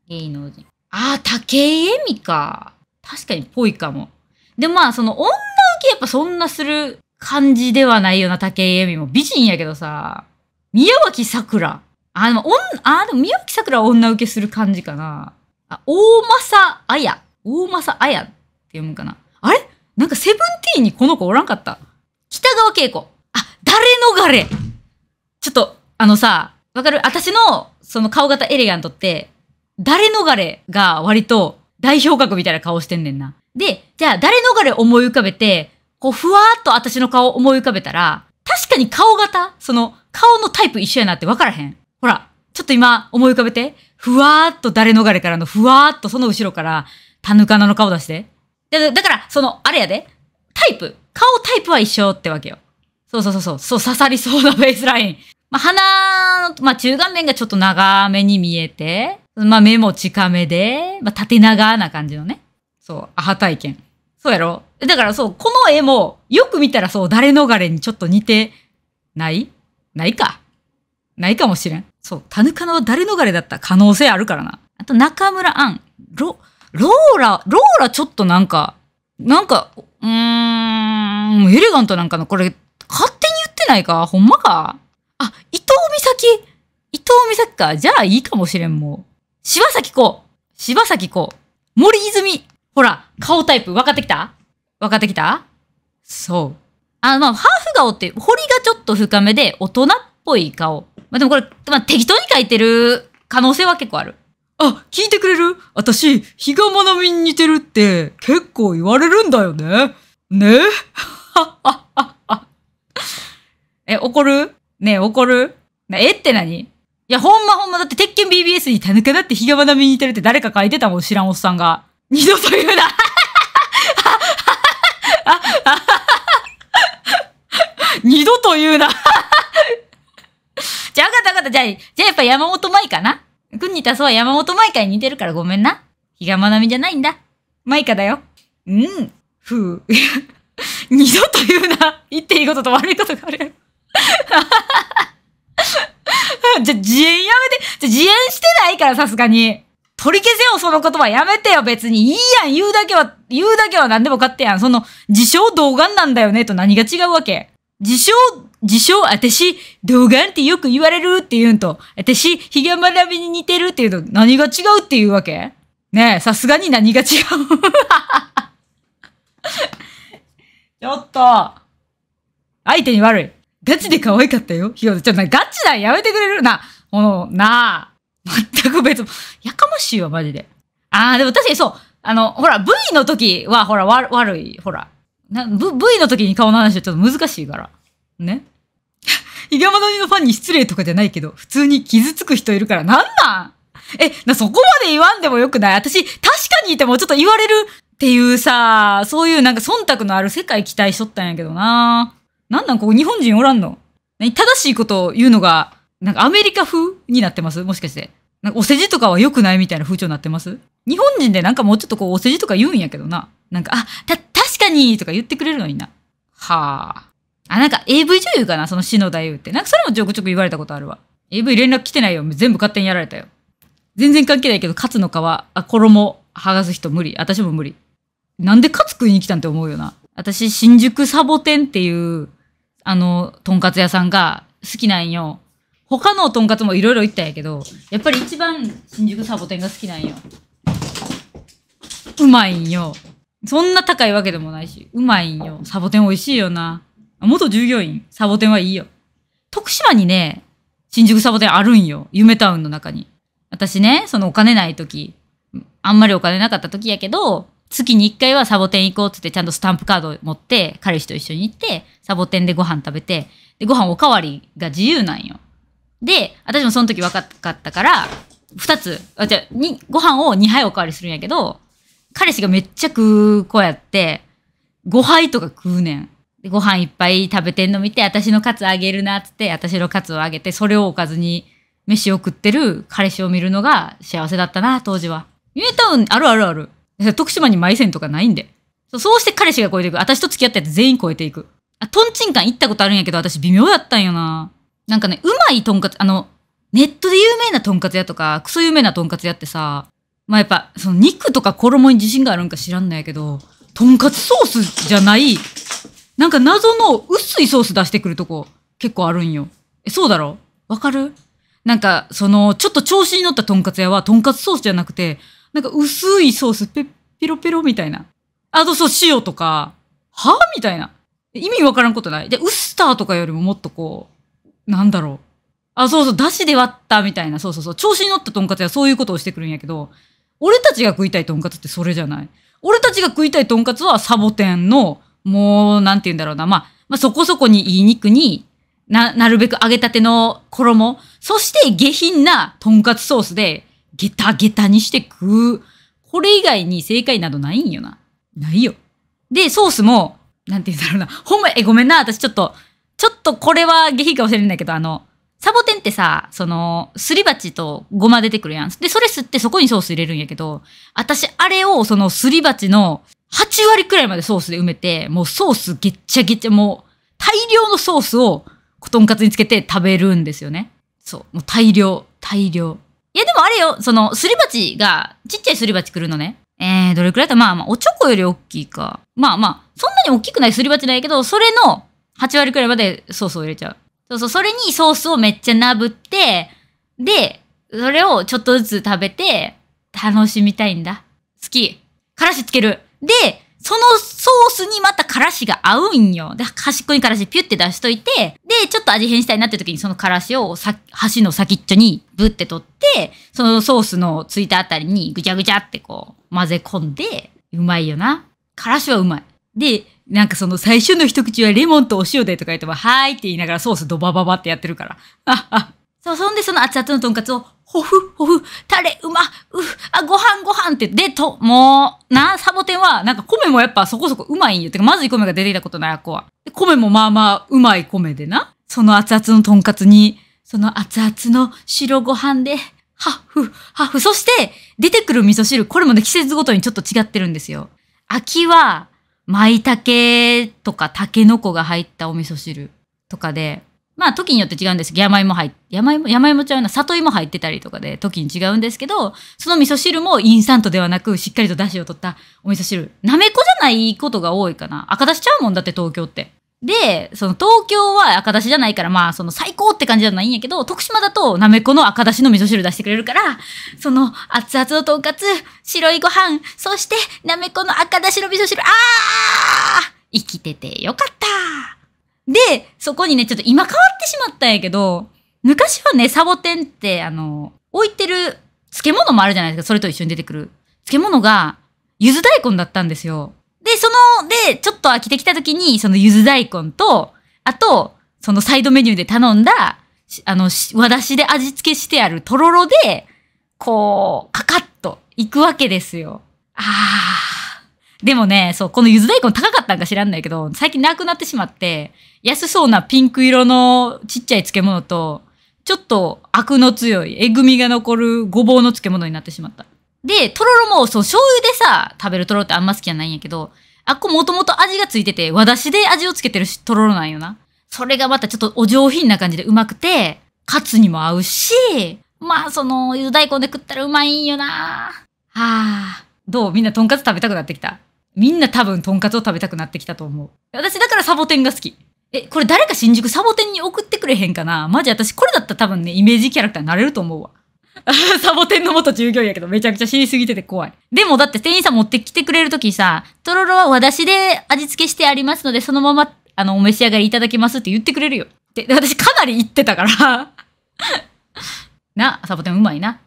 芸能人。ああ、竹井絵美か。確かにぽいかも。で、まあ、その女受けやっぱそんなする感じではないような竹井絵美も美人やけどさ、宮脇桜。あ、でも、おん、あ、でも宮脇桜は女受けする感じかな。あ、大政綾。大政綾って読むかな。あれなんかセブンティーンにこの子おらんかった。北川景子。あ、誰のれ。ちょっと、あのさ、わかる私の、その顔型エレガントって、誰逃れが割と代表格みたいな顔してんねんな。で、じゃあ誰逃れ思い浮かべて、こう、ふわーっと私の顔思い浮かべたら、確かに顔型、その、顔のタイプ一緒やなって分からへん。ほら、ちょっと今思い浮かべて、ふわーっと誰逃れからのふわーっとその後ろから、タヌカナの顔出して。だだから、その、あれやで、タイプ、顔タイプは一緒ってわけよ。そうそうそうそう、そう刺さりそうなベースライン。まあ、鼻の、まあ、中顔面がちょっと長めに見えて、まあ、目も近めで、まあ、縦長な感じのね。そう、アハ体験。そうやろだからそう、この絵も、よく見たらそう、誰逃れにちょっと似て、ないないか。ないかもしれん。そう、タヌカの誰逃れだった可能性あるからな。あと、中村アン。ロ、ローラ、ローラちょっとなんか、なんか、うーん、エレガントなんかの、これ、勝手に言ってないかほんまかあ、伊藤美咲伊藤美咲かじゃあいいかもしれん、もう。柴咲コ柴咲コ森泉。ほら、顔タイプ分かってきた分かってきたそう。あまあ、ハーフ顔って、彫りがちょっと深めで大人っぽい顔。まあでもこれ、まあ適当に描いてる可能性は結構ある。あ、聞いてくれる私、比嘉愛未に似てるって結構言われるんだよね。ね え、怒るねえ、怒るえって何いや、ほんまほんま、だって、鉄拳 BBS に田中だってひがまなみに似てるって誰か書いてたもん、知らんおっさんが。二度と言うな二度と言うなじゃあ、分かった分かった。じゃあ、じゃあやっぱ山本舞かな。君にたそうは山本舞香に似てるからごめんな。比嘉愛みじゃないんだ。舞香だよ。うん。ふう。二度と言うな。言っていいことと悪いことがある じゃ、自演やめて。じゃ、自演してないから、さすがに。取り消せよ、その言葉。やめてよ、別に。いいやん、言うだけは、言うだけは何でも勝手やん。その、自称動眼なんだよね、と何が違うわけ自称、自称、あ私、動眼ってよく言われるって言うんと、私、ひげ学びに似てるって言うと、何が違うって言うわけねえ、さすがに何が違う ちょっと、相手に悪い。ガチで可愛かったよ。ひよちょ、な、ガチだやめてくれるな。この、なあ。全く別、やかましいわ、マジで。ああ、でも確かにそう。あの、ほら、V の時は、ほら、わ、悪い、ほら。な、v, v の時に顔の話はちょっと難しいから。ね。ひがまのりのファンに失礼とかじゃないけど、普通に傷つく人いるから、なんなんえ、な、そこまで言わんでもよくない私、確かにいてもちょっと言われるっていうさ、そういうなんか忖度のある世界期待しとったんやけどななんなんここ日本人おらんの何正しいことを言うのが、なんかアメリカ風になってますもしかして。なんかお世辞とかは良くないみたいな風潮になってます日本人でなんかもうちょっとこうお世辞とか言うんやけどな。なんか、あ、た、確かにとか言ってくれるのにな。はあ。あ、なんか AV 女優かなその死の代優って。なんかそれもちょくちょく言われたことあるわ。AV 連絡来てないよ。全部勝手にやられたよ。全然関係ないけど、カツの皮、あ、衣、剥がす人無理。私も無理。なんでカツ食いに来たんって思うよな。私、新宿サボテンっていうあの、とんかつ屋さんが好きなんよ。他のとんかつもいろいろ行ったんやけど、やっぱり一番新宿サボテンが好きなんよ。うまいんよ。そんな高いわけでもないし、うまいんよ。サボテン美味しいよな。元従業員、サボテンはいいよ。徳島にね、新宿サボテンあるんよ。夢タウンの中に。私ね、そのお金ない時、あんまりお金なかった時やけど、月に1回はサボテン行こうって言って、ちゃんとスタンプカード持って、彼氏と一緒に行って、サボテンでご飯食べて、で、ご飯おかわりが自由なんよ。で、私もその時分かったから、二つ、あ、じゃに、ご飯を2杯おかわりするんやけど、彼氏がめっちゃ食う子やって、5杯とか食うねん。で、ご飯いっぱい食べてんの見て、私のカツあげるな、つって、私のカツをあげて、それをおかずに飯を食ってる彼氏を見るのが幸せだったな、当時は。ユュータウン、あるあるある。徳島にマイセンとかないんで。そうして彼氏が超えていく。私と付き合ったやつ全員超えていく。あ、トンチンカン行ったことあるんやけど、私微妙やったんよな。なんかね、うまいとんかつ、あの、ネットで有名なとんかつ屋とか、クソ有名なとんかつ屋ってさ、まあやっぱ、その肉とか衣に自信があるんか知らんのやけど、とんかつソースじゃない、なんか謎の薄いソース出してくるとこ結構あるんよ。え、そうだろわかるなんか、その、ちょっと調子に乗ったとんかつ屋は、とんかつソースじゃなくて、なんか薄いソース、ペ、ペロペロみたいな。あとそう、塩とか、はみたいな。意味わからんことない。で、ウスターとかよりももっとこう、なんだろう。あ、そうそう、だしで割ったみたいな、そうそうそう。調子に乗ったとんかつはそういうことをしてくるんやけど、俺たちが食いたいとんかつってそれじゃない。俺たちが食いたいとんかつはサボテンの、もう、なんて言うんだろうな。まあ、まあ、そこそこにいい肉に、な、なるべく揚げたての衣、そして下品なとんかつソースで、ゲタゲタにして食う。これ以外に正解などないんよな。ないよ。で、ソースも、なんて言うんだろうな。ほんま、え、ごめんな、私ちょっと、ちょっとこれは下品かもしれないんだけど、あの、サボテンってさ、その、すり鉢とごま出てくるやん。で、それ吸ってそこにソース入れるんやけど、私、あれをそのすり鉢の8割くらいまでソースで埋めて、もうソースげっちゃげちゃ、もう大量のソースをとんかつにつけて食べるんですよね。そう。もう大量、大量。いやでもあれよ、その、すり鉢が、ちっちゃいすり鉢来るのね。えー、どれくらいだまあまあ、おちょこより大きいか。まあまあ、そんなに大きくないすり鉢ないけど、それの8割くらいまでソースを入れちゃう。そうそう、それにソースをめっちゃなぶって、で、それをちょっとずつ食べて、楽しみたいんだ。好き。からしつける。で、そのソースにまたからしが合うんよ。で、端っこにからしピュって出しといて、で、ちょっと味変したいなって時にそのからしをさ箸の先っちょにブって取って、そのソースのついたあたりにぐちゃぐちゃってこう混ぜ込んで、うまいよな。からしはうまい。で、なんかその最初の一口はレモンとお塩でとか言っても、はーいって言いながらソースドバババってやってるから。そそんでその熱々のとんかつを、ほふ、ほふ、タレ、うま、う、あ、ご飯、ご飯って、で、と、もう、な、サボテンは、なんか米もやっぱそこそこうまいんよ。てか、まずい米が出ていたことないこは。米もまあまあ、うまい米でな。その熱々のとんかつに、その熱々の白ご飯で、ハフ、ハフ。そして、出てくる味噌汁、これもね、季節ごとにちょっと違ってるんですよ。秋は、舞茸とかタケノコが入ったお味噌汁とかで、まあ時によって違うんですけど、山芋入っ、山芋、山芋ちゃうな、里芋入ってたりとかで時に違うんですけど、その味噌汁もインスタントではなく、しっかりと出汁を取ったお味噌汁。なめこじゃないことが多いかな。赤出しちゃうもんだって東京って。で、その東京は赤出しじゃないから、まあその最高って感じじゃないんやけど、徳島だとなめこの赤出しの味噌汁出してくれるから、その熱々のとんかつ、白いご飯、そしてなめこの赤出しの味噌汁、あー生きててよかったで、そこにね、ちょっと今変わってしまったんやけど、昔はね、サボテンって、あの、置いてる漬物もあるじゃないですか、それと一緒に出てくる。漬物が、ゆず大根だったんですよ。で、その、で、ちょっと飽きてきた時に、そのゆず大根と、あと、そのサイドメニューで頼んだ、あの、和だしで味付けしてあるとろろで、こう、カカッといくわけですよ。ああ。でもね、そう、このゆず大根高かったんか知らんないけど、最近なくなってしまって、安そうなピンク色のちっちゃい漬物と、ちょっとアクの強い、えぐみが残るごぼうの漬物になってしまった。で、とろろも、そう、醤油でさ、食べるとろろってあんま好きじゃないんやけど、あっこもともと味がついてて、和だしで味をつけてるし、とろろなんよな。それがまたちょっとお上品な感じでうまくて、カツにも合うし、まあその、ゆず大根で食ったらうまいんよなはあ。どうみんなとんかつ食べたくなってきたみんな多分とんかつを食べたくなってきたと思う。私だからサボテンが好き。え、これ誰か新宿サボテンに送ってくれへんかなマジ私これだったら多分ね、イメージキャラクターになれると思うわ。サボテンの元従業員やけどめちゃくちゃ死にすぎてて怖い。でもだって店員さん持ってきてくれるときさ、とろろは私で味付けしてありますので、そのまま、あの、お召し上がりいただけますって言ってくれるよ。で、私かなり言ってたから な、サボテンうまいな。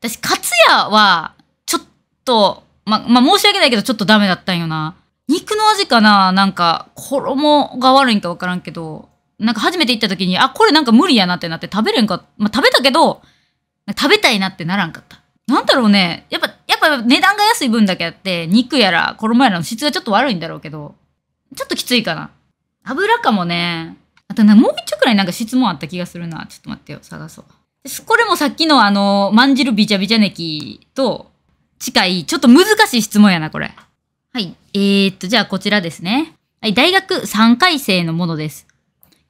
私、カツヤは、ちょっと、ま、まあ、申し訳ないけどちょっとダメだったんよな。肉の味かななんか、衣が悪いんかわからんけど、なんか初めて行った時に、あ、これなんか無理やなってなって食べれんか、まあ、食べたけど、食べたいなってならんかった。なんだろうね、やっぱ、やっぱ値段が安い分だけあって、肉やら衣やらの質がちょっと悪いんだろうけど、ちょっときついかな。油かもね。あとな、もう一丁くらいなんか質問あった気がするな。ちょっと待ってよ、探そう。これもさっきのあの、まんじるびちゃびちゃネキと近い、ちょっと難しい質問やな、これ。はい。えー、っと、じゃあこちらですね。はい。大学3回生のものです。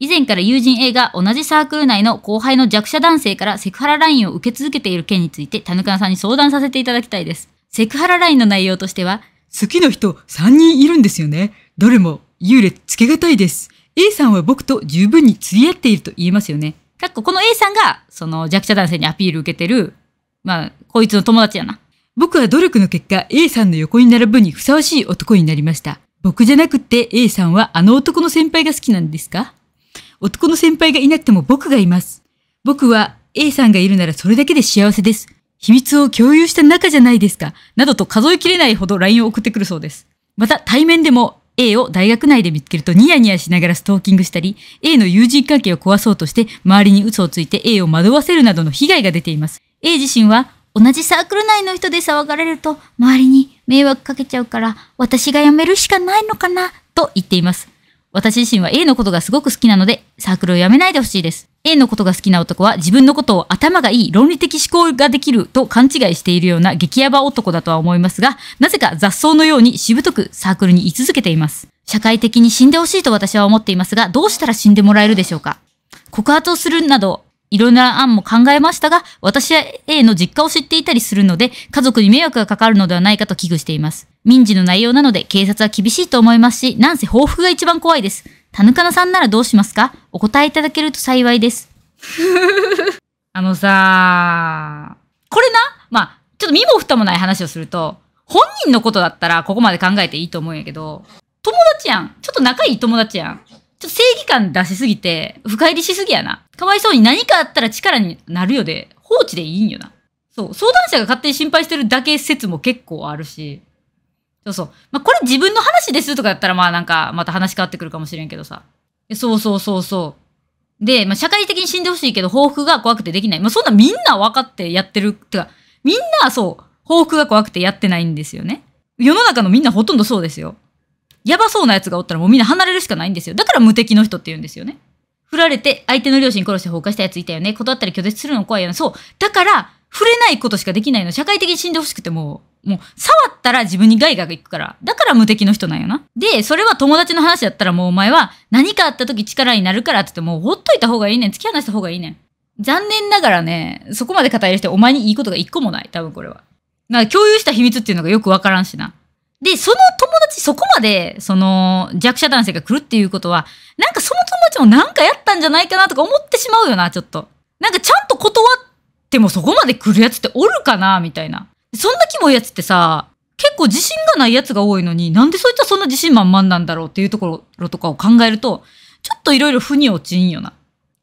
以前から友人 A が同じサークル内の後輩の弱者男性からセクハララインを受け続けている件について、田中さんに相談させていただきたいです。セクハララインの内容としては、好きな人3人いるんですよね。どれも幽霊つけがたいです。A さんは僕と十分に釣り合っていると言えますよね。かっここの A さんが、その弱者男性にアピール受けてる、まあ、こいつの友達やな。僕は努力の結果、A さんの横に並ぶにふさわしい男になりました。僕じゃなくて A さんはあの男の先輩が好きなんですか男の先輩がいなくても僕がいます。僕は A さんがいるならそれだけで幸せです。秘密を共有した仲じゃないですか。などと数えきれないほど LINE を送ってくるそうです。また対面でも A を大学内で見つけるとニヤニヤしながらストーキングしたり、A の友人関係を壊そうとして周りに嘘をついて A を惑わせるなどの被害が出ています。A 自身は同じサークル内の人で騒がれると周りに迷惑かけちゃうから私が辞めるしかないのかなと言っています。私自身は A のことがすごく好きなのでサークルを辞めないでほしいです。A のことが好きな男は自分のことを頭がいい論理的思考ができると勘違いしているような激ヤバ男だとは思いますが、なぜか雑草のようにしぶとくサークルに居続けています。社会的に死んでほしいと私は思っていますが、どうしたら死んでもらえるでしょうか告発をするなどいろんな案も考えましたが、私は A の実家を知っていたりするので、家族に迷惑がかかるのではないかと危惧しています。民事の内容なので警察は厳しいと思いますし、なんせ報復が一番怖いです。田ぬかなさんならどうしますかお答えいただけると幸いです。あのさこれな、まあ、ちょっと身も蓋もない話をすると、本人のことだったらここまで考えていいと思うんやけど、友達やん。ちょっと仲いい友達やん。ちょ正義感出しすぎて、深入りしすぎやな。かわいそうに何かあったら力になるよで、放置でいいんよな。そう、相談者が勝手に心配してるだけ説も結構あるし。そうそう。まあ、これ自分の話ですとかだったら、まあなんか、また話変わってくるかもしれんけどさ。そうそうそうそう。で、まあ、社会的に死んでほしいけど、報復が怖くてできない。まあ、そんなみんな分かってやってる。ってか、みんなそう、報復が怖くてやってないんですよね。世の中のみんなほとんどそうですよ。やばそうなやつがおったらもうみんな離れるしかないんですよ。だから無敵の人って言うんですよね。振られて相手の両親殺して放火したやついたよね。断ったり拒絶するの怖いよね。そう。だから、触れないことしかできないの。社会的に死んでほしくてもう、もう、触ったら自分に害がいくから。だから無敵の人なんよな。で、それは友達の話だったらもうお前は何かあった時力になるからって言ってもうほっといた方がいいねん。突き放した方がいいねん。残念ながらね、そこまで語れる人お前にいいことが一個もない。多分これは。んか共有した秘密っていうのがよくわからんしな。で、その友達、そこまで、その、弱者男性が来るっていうことは、なんかその友達もなんかやったんじゃないかなとか思ってしまうよな、ちょっと。なんかちゃんと断ってもそこまで来るやつっておるかな、みたいな。そんなキモいやつってさ、結構自信がないやつが多いのに、なんでそいつはそんな自信満々なんだろうっていうところとかを考えると、ちょっといろいろに落ちんよな。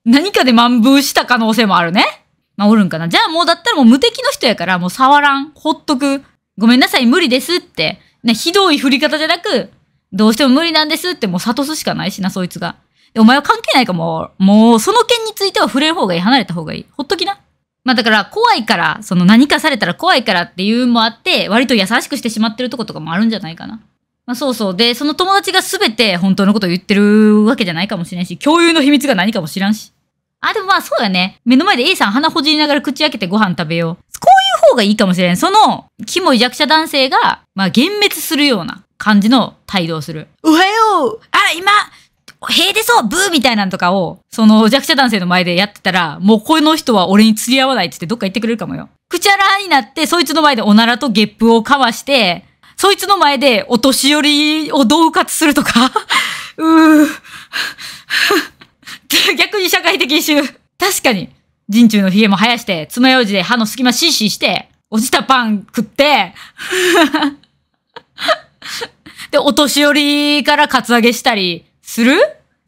何かで満封した可能性もあるね。まあ、おるんかな。じゃあもうだったらもう無敵の人やから、もう触らん。ほっとく。ごめんなさい、無理ですって。ね、ひどい振り方じゃなく、どうしても無理なんですってもう諭すしかないしな、そいつが。お前は関係ないかも、もうその件については触れる方がいい、離れた方がいい。ほっときな。まあだから怖いから、その何かされたら怖いからっていうのもあって、割と優しくしてしまってるとことかもあるんじゃないかな。まあそうそう。で、その友達が全て本当のことを言ってるわけじゃないかもしれんし、共有の秘密が何かも知らんし。あ、でもまあそうやね。目の前で A さん鼻ほじりながら口開けてご飯食べよう。方がいいかもしれん。その、キモい弱者男性が、まあ、幻滅するような感じの態度をする。おはようあ、今、平手でそうブーみたいなんとかを、その弱者男性の前でやってたら、もうこの人は俺に釣り合わないってってどっか行ってくれるかもよ。くちゃらになって、そいつの前でおならとゲップをかわして、そいつの前でお年寄りを同喝するとか、うー。逆に社会的一周。確かに。人中のえも生やして、爪楊枝で歯の隙間シーシーして、落ちたパン食って で、お年寄りからカツアゲしたりする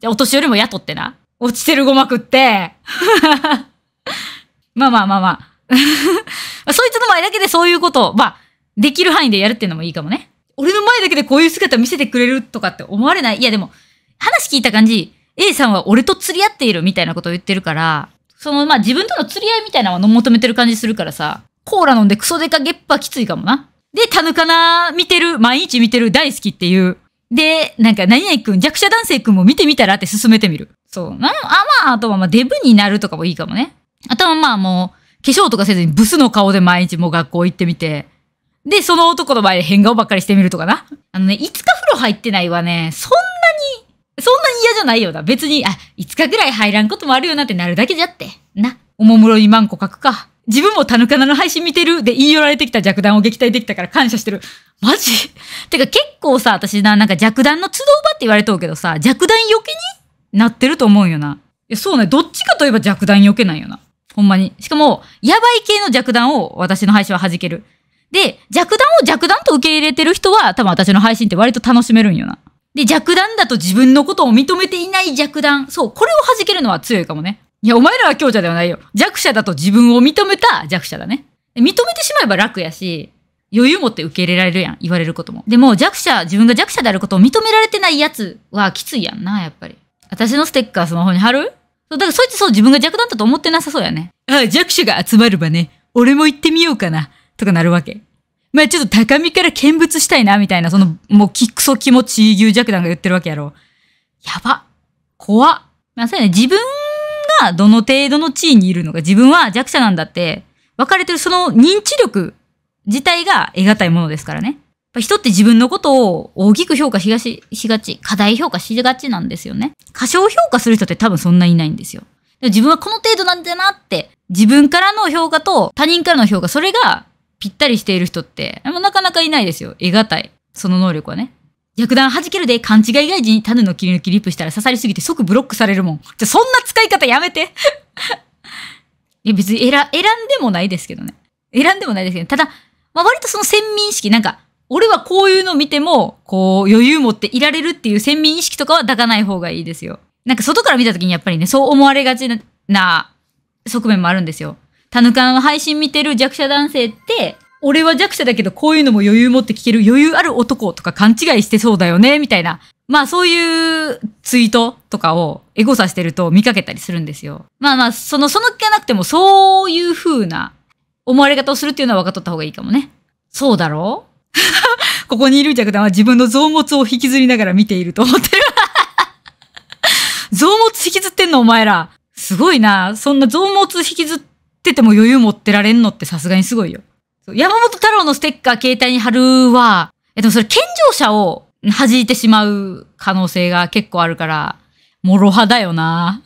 じゃ、お年寄りも雇ってな。落ちてるごま食って まあまあまあ まあ。そいつの前だけでそういうことを、まあ、できる範囲でやるっていうのもいいかもね。俺の前だけでこういう姿見せてくれるとかって思われない。いやでも、話聞いた感じ、A さんは俺と釣り合っているみたいなことを言ってるから、その、まあ、自分との釣り合いみたいなものを求めてる感じするからさ、コーラ飲んでクソデカゲッパきついかもな。で、タヌカナ見てる、毎日見てる、大好きっていう。で、なんか、何々くん、弱者男性くんも見てみたらって進めてみる。そう。なあ、まあ、あとは、まあ、デブになるとかもいいかもね。あとは、まあ、もう、化粧とかせずにブスの顔で毎日もう学校行ってみて。で、その男の前で変顔ばっかりしてみるとかな。あのね、5日風呂入ってないわね、そんそんなに嫌じゃないよな。別に、あ、5日ぐらい入らんこともあるよなってなるだけじゃって。な、おもむろに万個書くか。自分もタヌカナの配信見てるで言い寄られてきた弱弾を撃退できたから感謝してる。マジてか結構さ、私な、なんか弱弾の集う場って言われとうけどさ、弱弾避けになってると思うよな。いや、そうね。どっちかといえば弱弾避けないよな。ほんまに。しかも、やばい系の弱弾を私の配信は弾ける。で、弱弾を弱弾と受け入れてる人は、多分私の配信って割と楽しめるんよな。で、弱弾だと自分のことを認めていない弱弾。そう、これを弾けるのは強いかもね。いや、お前らは強者ではないよ。弱者だと自分を認めた弱者だね。認めてしまえば楽やし、余裕持って受け入れられるやん。言われることも。でも弱者、自分が弱者であることを認められてないやつはきついやんな、やっぱり。私のステッカースマホに貼るそう、だからそいつそう自分が弱だったと思ってなさそうやね。ああ、弱者が集まる場ね。俺も行ってみようかな。とかなるわけ。まあちょっと高みから見物したいな、みたいな、その、もうきくそ気持ちいい牛弱弾が言ってるわけやろ。やば。怖っ。まあそうやね、自分がどの程度の地位にいるのか、自分は弱者なんだって、分かれてるその認知力自体が得難いものですからね。人って自分のことを大きく評価しがち、しがち、過大評価しがちなんですよね。過小評価する人って多分そんないないんですよ。自分はこの程度なんだなって、自分からの評価と他人からの評価、それがぴったりしている人って、もなかなかいないですよ。得難い。その能力はね。逆弾弾けるで勘違い外人に種の切り抜きリップしたら刺さりすぎて即ブロックされるもん。じゃ、そんな使い方やめて いや、別に選、選んでもないですけどね。選んでもないですけど、ただ、まあ、割とその先民意識、なんか、俺はこういうの見ても、こう、余裕持っていられるっていう先民意識とかは抱かない方がいいですよ。なんか外から見た時にやっぱりね、そう思われがちな側面もあるんですよ。タヌカン配信見てる弱者男性って、俺は弱者だけどこういうのも余裕持って聞ける余裕ある男とか勘違いしてそうだよね、みたいな。まあそういうツイートとかをエゴさしてると見かけたりするんですよ。まあまあ、その、その気がなくてもそういう風な思われ方をするっていうのは分かっとった方がいいかもね。そうだろう ここにいる弱弾は自分の増物を引きずりながら見ていると思ってる増 物引きずってんのお前ら。すごいな。そんな増物引きずってってても余裕持ってられんのってさすがにすごいよ。山本太郎のステッカー携帯に貼るは、えっと、それ健常者を弾いてしまう可能性が結構あるから、もろ派だよな。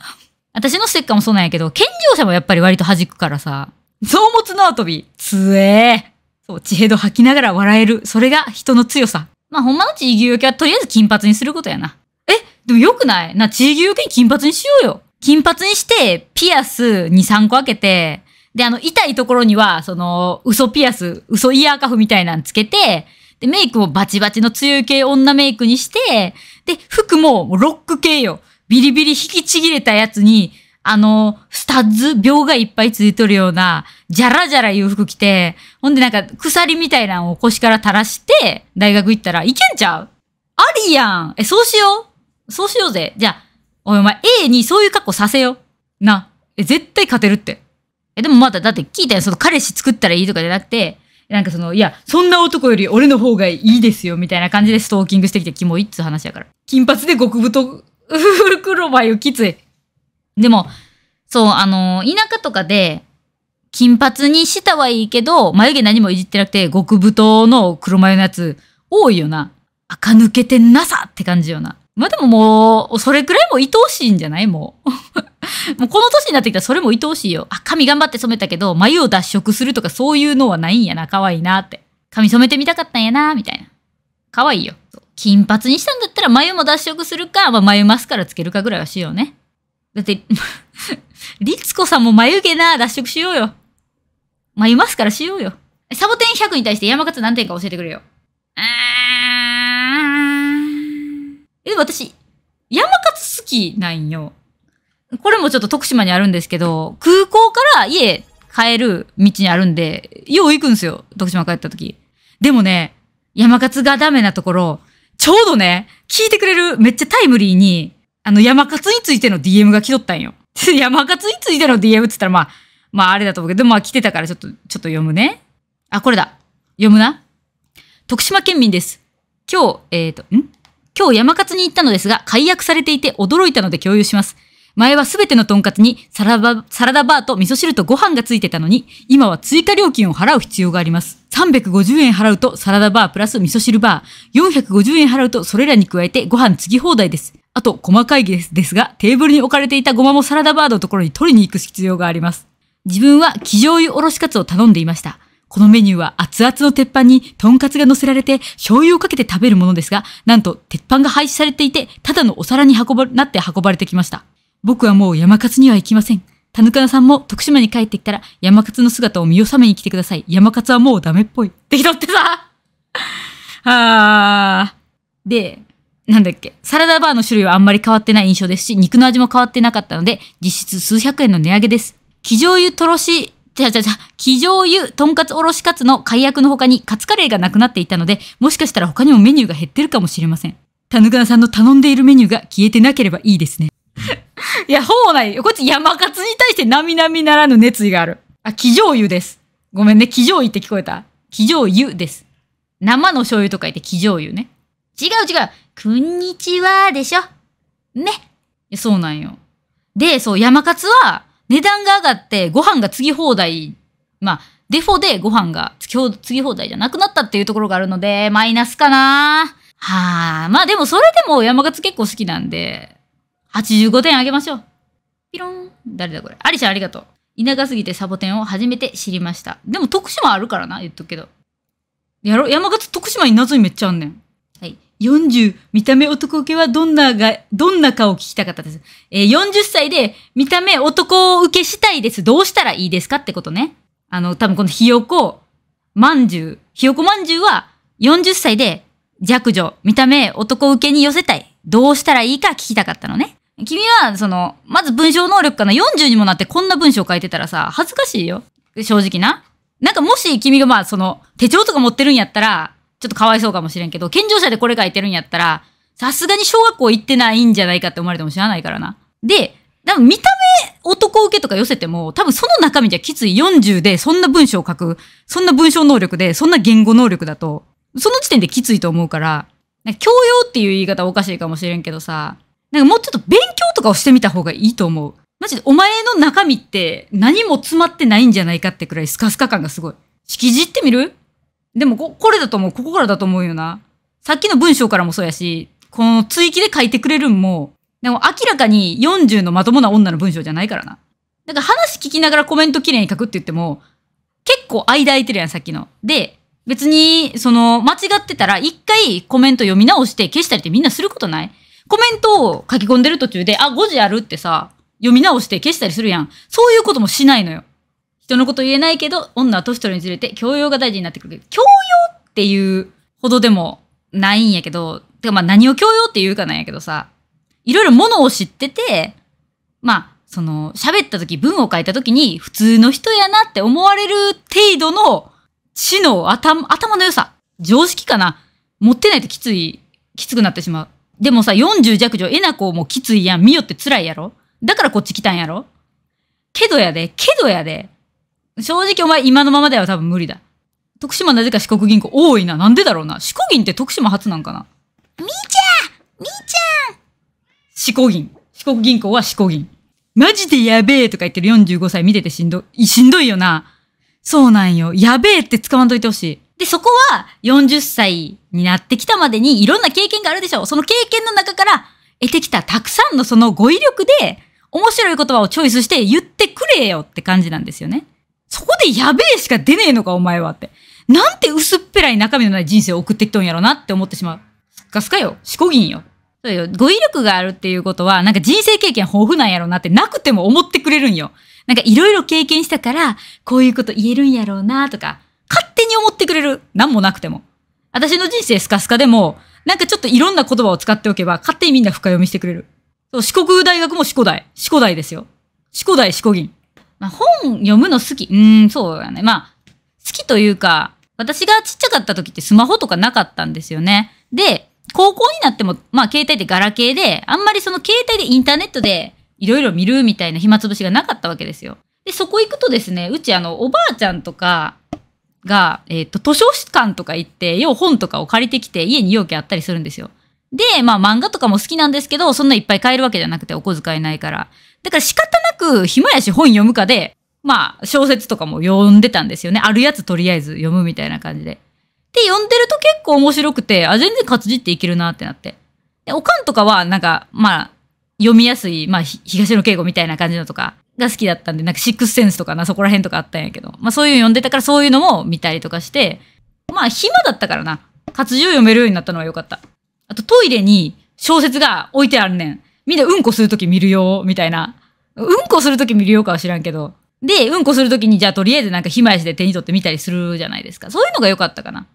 私のステッカーもそうなんやけど、健常者もやっぱり割と弾くからさ、臓物縄跳び、つえー。そう、血ヘド吐きながら笑える。それが人の強さ。まあ、ほんまの地域よけはとりあえず金髪にすることやな。え、でもよくないな、地域よけに金髪にしようよ。金髪にして、ピアス2、3個開けて、で、あの、痛いところには、その、嘘ピアス、嘘イヤーカフみたいなんつけて、で、メイクもバチバチの強い系女メイクにして、で、服もロック系よ。ビリビリ引きちぎれたやつに、あの、スタッズ、病がいっぱいついとるような、じゃらじゃらいう服着て、ほんでなんか鎖みたいなのを腰から垂らして、大学行ったらいけんちゃうありやんえ、そうしようそうしようぜ。じゃあ、お前 A にそういう格好させよな。え、絶対勝てるって。え、でもまだ、だって聞いたよ。その彼氏作ったらいいとかじゃなくて、なんかその、いや、そんな男より俺の方がいいですよ、みたいな感じでストーキングしてきてキモいっつう話やから。金髪で極太、黒眉よ、きつい。でも、そう、あの田舎とかで、金髪にしたはいいけど、眉毛何もいじってなくて、極太の黒眉のやつ、多いよな。垢抜けてんなさって感じよな。まあでももう、それくらいも愛おしいんじゃないもう。もうこの年になってきたらそれも愛おしいよ。あ、髪頑張って染めたけど、眉を脱色するとかそういうのはないんやな、可愛いなって。髪染めてみたかったんやな、みたいな。可愛いよ。金髪にしたんだったら眉も脱色するか、まあ、眉マスカラつけるかぐらいはしようね。だって、律子さんも眉毛な、脱色しようよ。眉マスカラしようよ。サボテン100に対して山勝何点か教えてくれよ。あー。え、私、山勝好きなんよ。これもちょっと徳島にあるんですけど、空港から家帰る道にあるんで、よう行くんですよ。徳島帰った時。でもね、山勝がダメなところ、ちょうどね、聞いてくれる、めっちゃタイムリーに、あの、山勝についての DM が来とったんよ。山勝についての DM って言ったら、まあ、まああれだと思うけど、まあ来てたからちょっと、ちょっと読むね。あ、これだ。読むな。徳島県民です。今日、えっ、ー、と、ん今日山勝に行ったのですが、解約されていて驚いたので共有します。前はすべてのとんかつにサラバサラダバーと味噌汁とご飯がついてたのに、今は追加料金を払う必要があります。350円払うとサラダバープラス味噌汁バー、450円払うとそれらに加えてご飯つぎ放題です。あと、細かいですですが、テーブルに置かれていたごまもサラダバーのところに取りに行く必要があります。自分は気醤油おろしカツを頼んでいました。このメニューは熱々の鉄板にとんかつが乗せられて醤油をかけて食べるものですが、なんと鉄板が廃止されていて、ただのお皿に運ば、なって運ばれてきました。僕はもう山勝には行きません。田中さんも徳島に帰ってきたら山勝の姿を見納めに来てください。山勝はもうダメっぽい。って人ってさあー。で、なんだっけ、サラダバーの種類はあんまり変わってない印象ですし、肉の味も変わってなかったので、実質数百円の値上げです。気醤油とろし、ちゃちゃちゃ、気醤油、とんかつおろしカツの解約の他にカツカレーがなくなっていたので、もしかしたら他にもメニューが減ってるかもしれません。田ぬさんの頼んでいるメニューが消えてなければいいですね。いや、ほうないよ。こっち山勝に対して並々ならぬ熱意がある。あ、気醤油です。ごめんね、気醤油って聞こえた気醤油です。生の醤油と書いて気醤油ね。違う違う。こんにちはでしょ。ね。そうなんよ。で、そう、山勝は値段が上がってご飯が継ぎ放題、まあ、デフォでご飯が継ぎ放題じゃなくなったっていうところがあるので、マイナスかなはあ、まあでもそれでも山勝結構好きなんで、85点あげましょう。ピロン。誰だこれ。アリちゃんありがとう。田舎すぎてサボテンを初めて知りました。でも徳島あるからな、言っとくけど。やろ、山形徳島に謎にめっちゃあんねん。はい。40、見た目男受けはどんなが、どんなかを聞きたかったです。えー、40歳で見た目男受けしたいです。どうしたらいいですかってことね。あの、多分このひよこ、まんじゅう。ひよこまんじゅうは40歳で弱女、見た目男受けに寄せたい。どうしたらいいか聞きたかったのね。君は、その、まず文章能力かな。40にもなってこんな文章書いてたらさ、恥ずかしいよ。正直な。なんかもし君がまあ、その、手帳とか持ってるんやったら、ちょっとかわいそうかもしれんけど、健常者でこれ書いてるんやったら、さすがに小学校行ってないんじゃないかって思われても知らないからな。で、多分見た目男受けとか寄せても、多分その中身じゃきつい40でそんな文章を書く、そんな文章能力で、そんな言語能力だと、その時点できついと思うから、教養っていう言い方おかしいかもしれんけどさ、なんかもうちょっと勉強とかをしてみた方がいいと思う。マジでお前の中身って何も詰まってないんじゃないかってくらいスカスカ感がすごい。敷地ってみるでもこ、これだと思う。ここからだと思うよな。さっきの文章からもそうやし、この追記で書いてくれるんも、でも明らかに40のまともな女の文章じゃないからな。だから話聞きながらコメント綺麗に書くって言っても、結構間空いてるやん、さっきの。で、別に、その、間違ってたら、一回コメント読み直して消したりってみんなすることないコメントを書き込んでる途中で、あ、5時あるってさ、読み直して消したりするやん。そういうこともしないのよ。人のこと言えないけど、女は年取るにつれて教養が大事になってくる教養っていうほどでもないんやけど、てかまあ何を教養っていうかなんやけどさ、いろいろものを知ってて、まあ、その、喋った時、文を書いた時に、普通の人やなって思われる程度の知能、頭、頭の良さ、常識かな、持ってないときつい、きつくなってしまう。でもさ、40弱女、えなこもきついやん、みよって辛いやろだからこっち来たんやろけどやで、けどやで。正直お前今のままでは多分無理だ。徳島なぜか四国銀行多いな。なんでだろうな。四国銀って徳島初なんかなみーちゃんみーちゃん四国銀。四国銀行は四国銀。マジでやべえとか言ってる45歳見ててしんどい、しんどいよな。そうなんよ。やべえって使わんといてほしい。で、そこは40歳になってきたまでにいろんな経験があるでしょう。その経験の中から得てきたたくさんのその語彙力で面白い言葉をチョイスして言ってくれよって感じなんですよね。そこでやべえしか出ねえのかお前はって。なんて薄っぺらい中身のない人生を送ってきとんやろなって思ってしまう。すっかすかよ。しこぎんよ。そうよ。語彙力があるっていうことは、なんか人生経験豊富なんやろなってなくても思ってくれるんよ。なんかいろいろ経験したから、こういうこと言えるんやろうなとか、勝手に思ってくれる。何もなくても。私の人生スカスカでも、なんかちょっといろんな言葉を使っておけば、勝手にみんな深読みしてくれる。そう、四国大学も四古大。四古大ですよ。四古大、四古銀。まあ、本読むの好き。うーん、そうだね。まあ、好きというか、私がちっちゃかった時ってスマホとかなかったんですよね。で、高校になっても、まあ、携帯でガラケーで、あんまりその携帯でインターネットでいろいろ見るみたいな暇つぶしがなかったわけですよ。で、そこ行くとですね、うちあの、おばあちゃんとか、が、えっ、ー、と、図書館とか行って、要本とかを借りてきて、家に容器あったりするんですよ。で、まあ漫画とかも好きなんですけど、そんないっぱい買えるわけじゃなくて、お小遣いないから。だから仕方なく、暇やし本読むかで、まあ小説とかも読んでたんですよね。あるやつとりあえず読むみたいな感じで。で、読んでると結構面白くて、あ、全然活字っていけるなってなって。で、おかんとかは、なんか、まあ、読みやすい、まあ、東野敬吾みたいな感じのとか、が好きだったんで、なんかシックスセンスとかな、そこら辺とかあったんやけど、まあそういうの読んでたからそういうのも見たりとかして、まあ暇だったからな、活字を読めるようになったのは良かった。あとトイレに小説が置いてあるねん。みんなうんこするとき見るよ、みたいな。うんこするとき見るよかは知らんけど。で、うんこするときに、じゃあとりあえずなんか暇やしで手に取って見たりするじゃないですか。そういうのが良かったかな。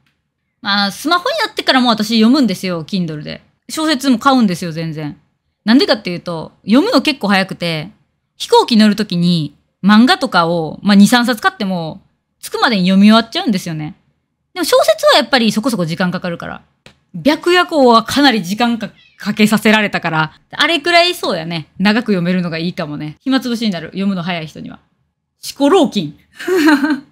まあ、スマホになってからも私読むんですよ、Kindle で。小説も買うんですよ、全然。なんでかっていうと、読むの結構早くて、飛行機乗るときに漫画とかを、まあ、2、3冊買っても、着くまでに読み終わっちゃうんですよね。でも小説はやっぱりそこそこ時間かかるから。白夜行はかなり時間かけさせられたから、あれくらいそうやね。長く読めるのがいいかもね。暇つぶしになる。読むの早い人には。思考老金。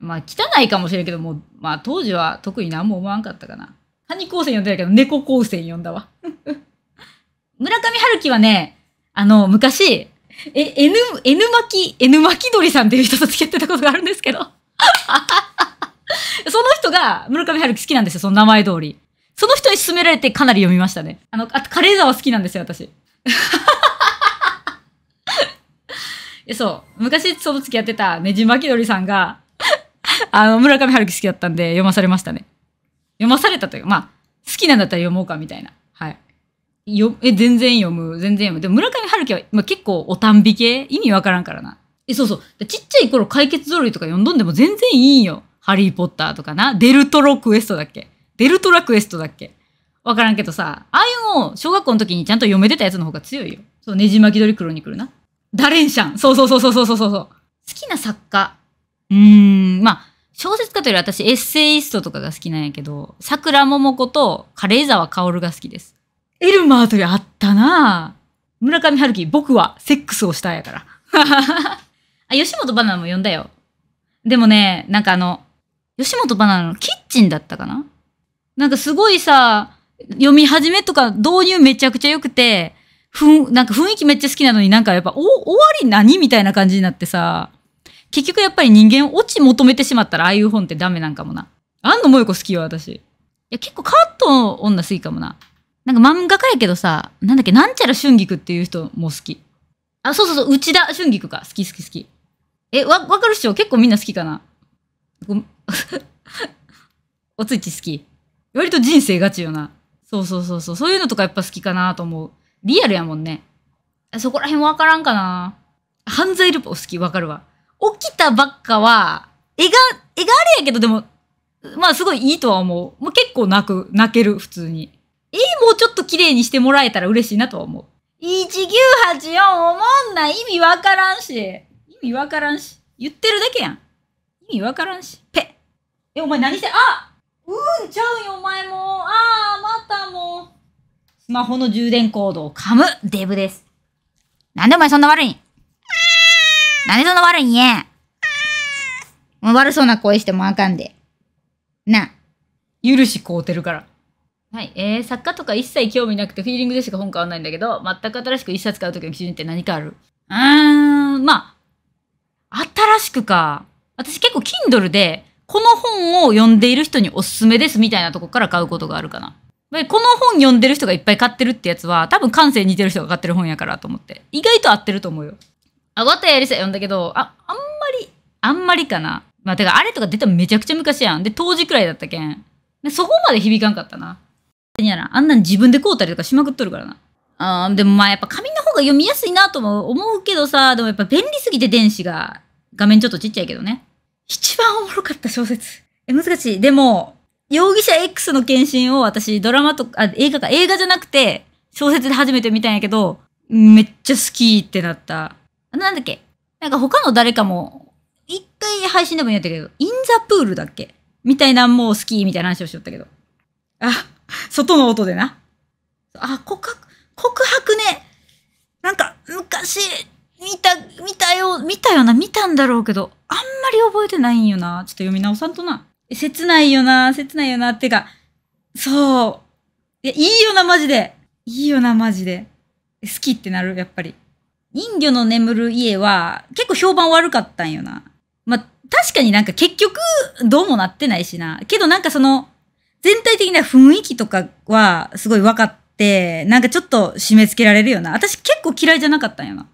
まあ、汚いかもしれんけど、もう、まあ、当時は特に何も思わんかったかな。カニ光線読んでたけど、猫光線読んだわ。村上春樹はね、あの、昔、え、N、N 巻き、N 巻き鳥さんっていう人と付き合ってたことがあるんですけど。その人が村上春樹好きなんですよ、その名前通り。その人に勧められてかなり読みましたね。あの、あと、カレーザーは好きなんですよ、私。そう。昔、その付き合ってたねじまきどりさんがあの、村上春樹好きだったんで読まされましたね。読まされたというか、まあ、好きなんだったら読もうか、みたいな。よ、え、全然読む、全然読む。でも村上春樹は、まあ、結構おたんび系意味わからんからな。え、そうそう。ちっちゃい頃解決ぞろいとか読んどんでも全然いいんよ。ハリーポッターとかな。デルトロクエストだっけデルトラクエストだっけわからんけどさ、ああいうのを小学校の時にちゃんと読めてたやつの方が強いよ。そう、ねじ巻き鳥クロニクルな。ダレンシャン。そうそうそうそうそうそうそう。好きな作家。うーん、まあ、小説家というより私エッセイストとかが好きなんやけど、桜桃子とカレー沢薫が好きです。エルマーとやあったな村上春樹、僕はセックスをしたやから。あ、吉本バナナも呼んだよ。でもね、なんかあの、吉本バナナのキッチンだったかななんかすごいさ、読み始めとか導入めちゃくちゃ良くて、ふん、なんか雰囲気めっちゃ好きなのになんかやっぱ、お、終わり何みたいな感じになってさ、結局やっぱり人間落ち求めてしまったらああいう本ってダメなんかもな。安野萌子好きよ、私。いや、結構カット女好きかもな。なんか漫画家やけどさ、なんだっけ、なんちゃら春菊っていう人も好き。あ、そうそうそう、内田春菊か。好き好き好き。え、わ、わかるっしょ結構みんな好きかな。おついち好き。割と人生ガチよな。そうそうそうそう。そういうのとかやっぱ好きかなと思う。リアルやもんね。そこら辺わからんかな。犯罪ルポ好き、わかるわ。起きたばっかは、絵が、絵があれやけどでも、まあすごいいいとは思う。もう結構泣く、泣ける、普通に。えい、もうちょっと綺麗にしてもらえたら嬉しいなとは思う。1984もんない意味わからんし。意味わからんし。言ってるだけやん。意味わからんし。ペえ、お前何してあうんちゃうよ、お前も。ああ、またもう。スマホの充電コードを噛む、デブです。なんでお前そんな悪いんなんでそんな悪いんやもう悪そうな声してもあかんで。な許しこうてるから。はい。えー、作家とか一切興味なくて、フィーリングでしか本買わないんだけど、全く新しく一冊買うときの基準って何かあるうーん、まあ、新しくか。私結構 Kindle で、この本を読んでいる人におすすめですみたいなとこから買うことがあるかな。この本読んでる人がいっぱい買ってるってやつは、多分感性似てる人が買ってる本やからと思って。意外と合ってると思うよ。あ、わたやりさ読んだけど、あ、あんまり、あんまりかな。まあ、てかあれとか出たらめちゃくちゃ昔やん。で、当時くらいだったけん。で、そこまで響かんかったな。やあんなに自分で買うたりとかしまくっとるからな。あでもまあやっぱ紙の方が読みやすいなとも思うけどさ、でもやっぱ便利すぎて電子が。画面ちょっとちっちゃいけどね。一番おもろかった小説。え、難しい。でも、容疑者 X の献身を私ドラマとか、あ、映画か、映画じゃなくて、小説で初めて見たんやけど、めっちゃ好きってなった。なんだっけなんか他の誰かも、一回配信でも言やったけど、インザプールだっけみたいなもう好きみたいな話をしよったけど。あ、外の音でな。あ、告白、告白ね。なんか、昔、見た、見たよ、見たよな、見たんだろうけど、あんまり覚えてないんよな。ちょっと読み直さんとな。切ないよな、切ないよな。ってか、そう。いや、いいよな、マジで。いいよな、マジで。好きってなる、やっぱり。人魚の眠る家は、結構評判悪かったんよな。ま確かになんか結局、どうもなってないしな。けどなんかその、全体的な雰囲気とかはすごい分かって、なんかちょっと締め付けられるよな。私結構嫌いじゃなかったんやな。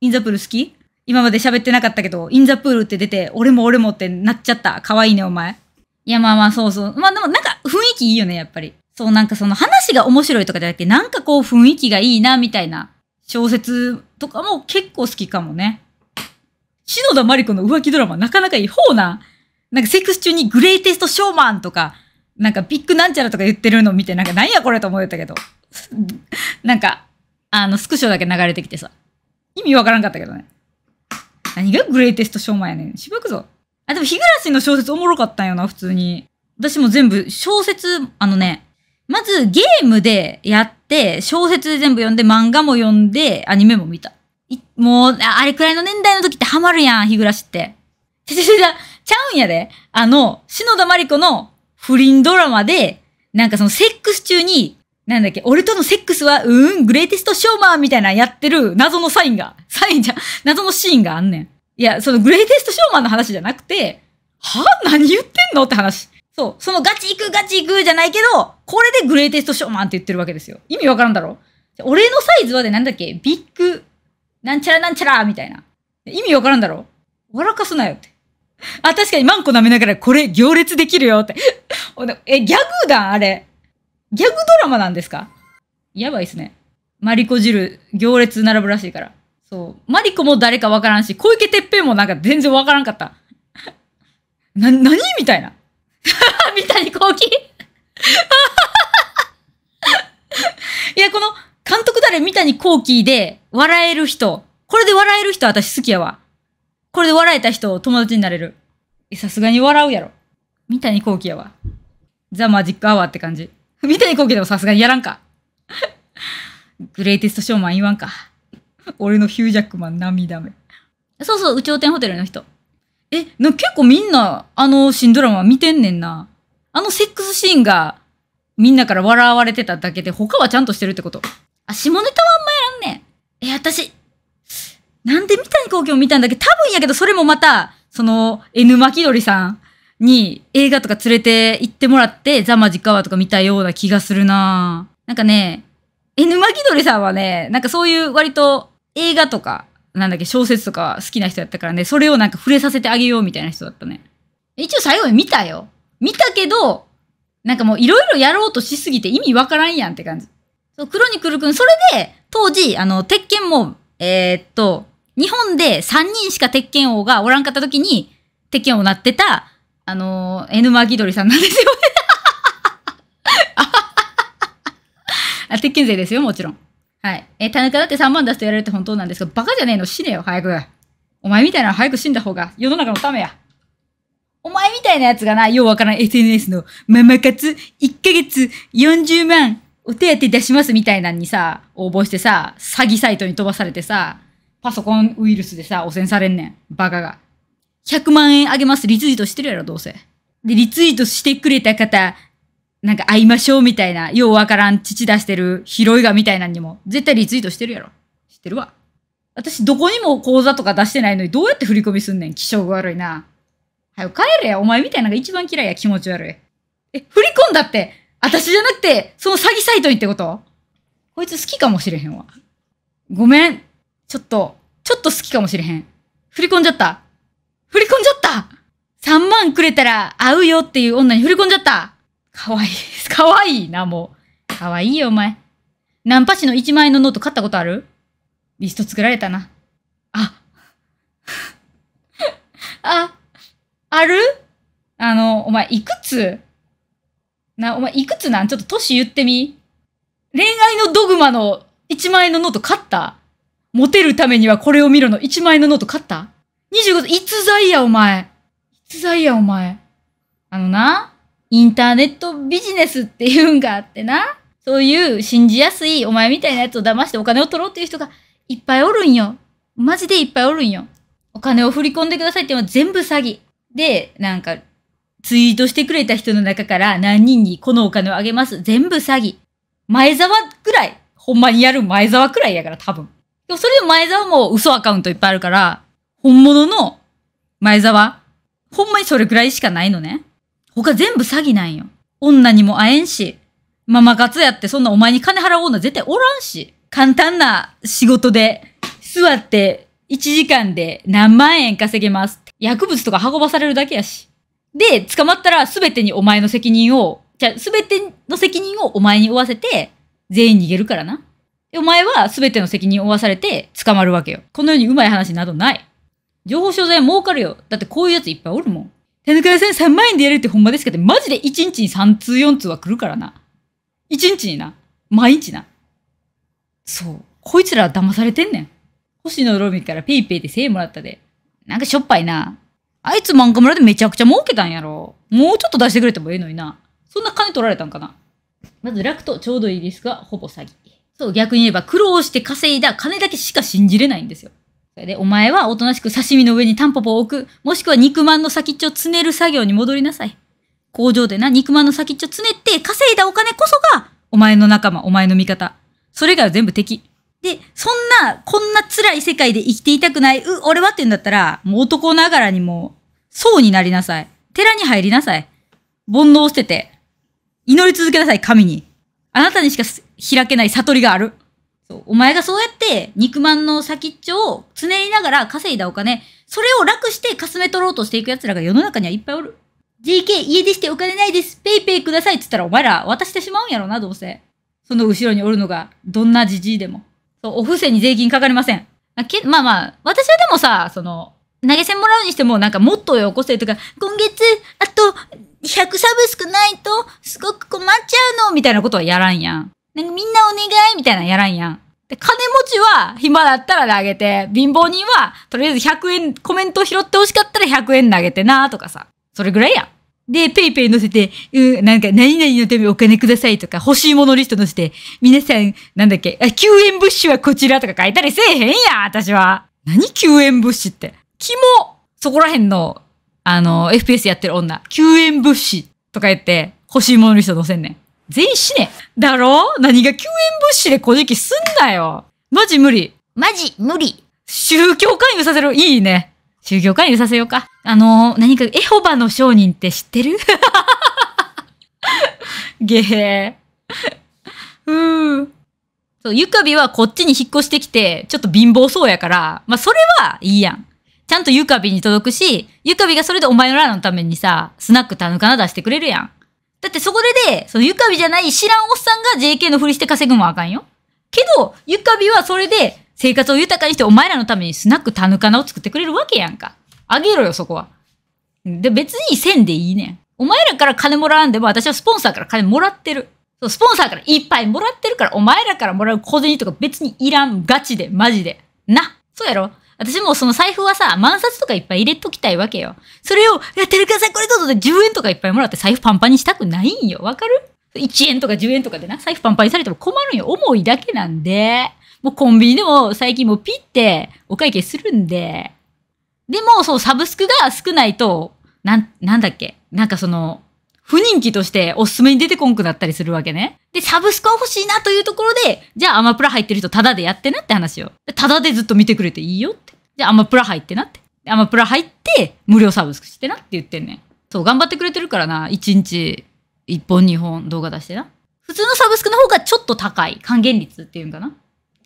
インザプール好き今まで喋ってなかったけど、インザプールって出て、俺も俺もってなっちゃった。可愛いね、お前。いや、まあまあ、そうそう。まあでもなんか雰囲気いいよね、やっぱり。そう、なんかその話が面白いとかじゃなくて、なんかこう雰囲気がいいな、みたいな小説とかも結構好きかもね。篠田麻里子の浮気ドラマなかなかいい方な。なんかセックス中にグレイテストショーマンとか、なんかビッグなんちゃらとか言ってるの見て、なんか何やこれと思ったけど。なんか、あの、スクショだけ流れてきてさ。意味わからんかったけどね。何がグレイテストショーマンやねん。しばくぞ。あ、でも、日暮らしの小説おもろかったんよな、普通に。私も全部、小説、あのね、まずゲームでやって、小説で全部読んで、漫画も読んで、アニメも見た。もう、あれくらいの年代の時ってハマるやん、日暮らしって。ちゃちゃ、うんやで。あの、篠田麻里子の不倫ドラマで、なんかそのセックス中に、なんだっけ、俺とのセックスは、うーん、グレイテストショーマーみたいなやってる謎のサインが、サインじゃ、謎のシーンがあんねん。いや、そのグレイテストショーマーの話じゃなくて、は何言ってんのって話。そう。そのガチ行くガチ行くじゃないけど、これでグレイテストショーマンって言ってるわけですよ。意味わからんだろ俺のサイズはでなんだっけビッグ、なんちゃらなんちゃらみたいな。意味わからんだろ笑かすなよって。あ、確かにマンコ舐めながらこれ行列できるよって。え、ギャグだあれ。ギャグドラマなんですかやばいっすね。マリコ汁、行列並ぶらしいから。そう。マリコも誰かわからんし、小池てっぺんもなんか全然わからんかった。な、なにみたいな。三谷幸喜いや、この、監督誰三谷幸喜で、笑える人。これで笑える人私好きやわ。これで笑えた人を友達になれる。さすがに笑うやろ。三谷幸喜やわ。ザ・マジック・アワーって感じ。三谷幸喜でもさすがにやらんか。グレイテスト・ショーマン言わんか。俺のヒュージャックマン涙目。そうそう、宇宙天ホテルの人。え、な結構みんな、あの新ドラマ見てんねんな。あのセックスシーンが、みんなから笑われてただけで、他はちゃんとしてるってこと。あ、下ネタはあんまやらんねん。え、私、なんで三谷幸喜を見たんだっけ多分やけど、それもまた、その、N 巻鳥さんに映画とか連れて行ってもらって、ザマジカワとか見たような気がするななんかね、N 巻鳥さんはね、なんかそういう割と映画とか、なんだっけ、小説とか好きな人やったからね、それをなんか触れさせてあげようみたいな人だったね。一応最後に見たよ。見たけど、なんかもういろいろやろうとしすぎて意味わからんやんって感じ。そう、黒にくるくん、それで、当時、あの、鉄拳も、えー、っと、日本で3人しか鉄拳王がおらんかった時に、鉄拳王なってた、あのー、N マギドリさんなんですよ あ、鉄拳勢ですよ、もちろん。はい。え、田中だって3万出すとやられて本当なんですけど、バカじゃねえの死ねよ、早く。お前みたいなの早く死んだ方が世の中のためや。お前みたいなやつがな、ようわからん SNS のママ活1ヶ月40万お手当出しますみたいなのにさ、応募してさ、詐欺サイトに飛ばされてさ、パソコンウイルスでさ、汚染されんねん。バカが。100万円あげます。リツイートしてるやろ、どうせ。で、リツイートしてくれた方、なんか会いましょうみたいな、ようわからん父出してる拾いがみたいなんにも、絶対リツイートしてるやろ。知ってるわ。私、どこにも口座とか出してないのに、どうやって振り込みすんねん。気性が悪いな。はよ、帰れや。お前みたいなのが一番嫌いや。気持ち悪い。え、振り込んだって、私じゃなくて、その詐欺サイトにってことこいつ好きかもしれへんわ。ごめん。ちょっと、ちょっと好きかもしれへん。振り込んじゃった。振り込んじゃった !3 万くれたら会うよっていう女に振り込んじゃったかわいい。かわいいな、もう。かわいいよ、お前。ナンパ師の1万円のノート買ったことあるリスト作られたな。あ。あ、あるあの、お前、いくつな、お前、いくつなんちょっと歳言ってみ。恋愛のドグマの1万円のノート買ったモテるためにはこれを見ろの1枚のノート買った ?25 歳、逸材やお前。逸材やお前。あのな、インターネットビジネスっていうんがあってな、そういう信じやすいお前みたいなやつを騙してお金を取ろうっていう人がいっぱいおるんよ。マジでいっぱいおるんよ。お金を振り込んでくださいっていうのは全部詐欺。で、なんか、ツイートしてくれた人の中から何人にこのお金をあげます。全部詐欺。前沢くらい。ほんまにやる前沢くらいやから多分。でもそれでも前澤も嘘アカウントいっぱいあるから、本物の前澤、ほんまにそれくらいしかないのね。他全部詐欺なんよ。女にも会えんし、ママ活やってそんなお前に金払おうの絶対おらんし、簡単な仕事で座って1時間で何万円稼げます。薬物とか運ばされるだけやし。で、捕まったら全てにお前の責任を、じゃあ全ての責任をお前に負わせて全員逃げるからな。お前は全ての責任を負わされて捕まるわけよ。このようにうまい話などない。情報商材儲かるよ。だってこういうやついっぱいおるもん。手抜か屋さん3万円でやるってほんまですかって、マジで1日に3通4通は来るからな。1日にな。毎日な。そう。こいつらは騙されてんねん。星野ロビンからペイペイで1000円もらったで。なんかしょっぱいな。あいつ漫画村でめちゃくちゃ儲けたんやろ。もうちょっと出してくれてもええのにな。そんな金取られたんかな。まず楽とちょうどいいですが、ほぼ詐欺。そう、逆に言えば苦労して稼いだ金だけしか信じれないんですよ。それで、お前はおとなしく刺身の上にタンポポを置く、もしくは肉まんの先っちょをつねる作業に戻りなさい。工場でな、肉まんの先っちょつねって稼いだお金こそが、お前の仲間、お前の味方。それ以外は全部敵。で、そんな、こんな辛い世界で生きていたくない、う、俺はって言うんだったら、もう男ながらにもう、僧になりなさい。寺に入りなさい。煩悩を捨てて、祈り続けなさい、神に。あなたにしか開けない悟りがある。そうお前がそうやって肉まんの先っちょをつねりながら稼いだお金、それを楽してかすめ取ろうとしていく奴らが世の中にはいっぱいおる。JK 家出してお金ないです。ペイペイくださいって言ったらお前ら渡してしまうんやろな、どうせ。その後ろにおるのが、どんなじじいでも。そう、お布施に税金かかりません。あけまあまあ、私はでもさ、その、投げ銭もらうにしても、なんかもっとよこせとか、今月、あと、100サブ少ないと、すごく困っちゃうの、みたいなことはやらんやん。なんかみんなお願いみたいなのやらんやん。で、金持ちは暇だったら投げて、貧乏人はとりあえず100円、コメント拾って欲しかったら100円投げてなとかさ。それぐらいやん。で、ペイペイ載せて、うん、なんか、何々のためお金くださいとか、欲しいものリスト載せて、皆さん、なんだっけ、あ、救援物資はこちらとか書いたりせえへんや私は。何救援物資って。キも。そこら辺の、あの、FPS やってる女、救援物資とか言って、欲しいものリスト載せんねん。全員死ね。だろ何が救援物資で小じきすんなよ。マジ無理。マジ無理。宗教勧誘させろ。いいね。宗教勧誘させようか。あのー、何か、エホバの商人って知ってる ゲヘうん。そう、ゆかびはこっちに引っ越してきて、ちょっと貧乏そうやから、まあ、それはいいやん。ちゃんとゆかびに届くし、ゆかびがそれでお前らのためにさ、スナックたぬかな出してくれるやん。だってそこでで、そのゆかびじゃない知らんおっさんが JK のふりして稼ぐもあかんよ。けど、ゆかびはそれで生活を豊かにしてお前らのためにスナックタヌカナを作ってくれるわけやんか。あげろよ、そこは。で、別にせんでいいねん。お前らから金もらわんでも私はスポンサーから金もらってる。そうスポンサーからいっぱいもらってるから、お前らからもらう小銭とか別にいらん。ガチで、マジで。な。そうやろ私もその財布はさ、万札とかいっぱい入れときたいわけよ。それを、やってるかさこれどうぞで10円とかいっぱいもらって財布パンパンにしたくないんよ。わかる ?1 円とか10円とかでな、財布パンパンにされても困るんよ。重いだけなんで。もうコンビニでも最近もうピッてお会計するんで。でも、そう、サブスクが少ないと、なん、なんだっけなんかその、不人気としておすすめに出てこんくなったりするわけね。で、サブスクは欲しいなというところで、じゃあアマプラ入ってる人タダでやってなって話よ。タダでずっと見てくれていいよって。じゃあアマプラ入ってなって。アマプラ入って、無料サブスクしてなって言ってんねん。そう、頑張ってくれてるからな。1日1本2本動画出してな。普通のサブスクの方がちょっと高い。還元率っていうんかな。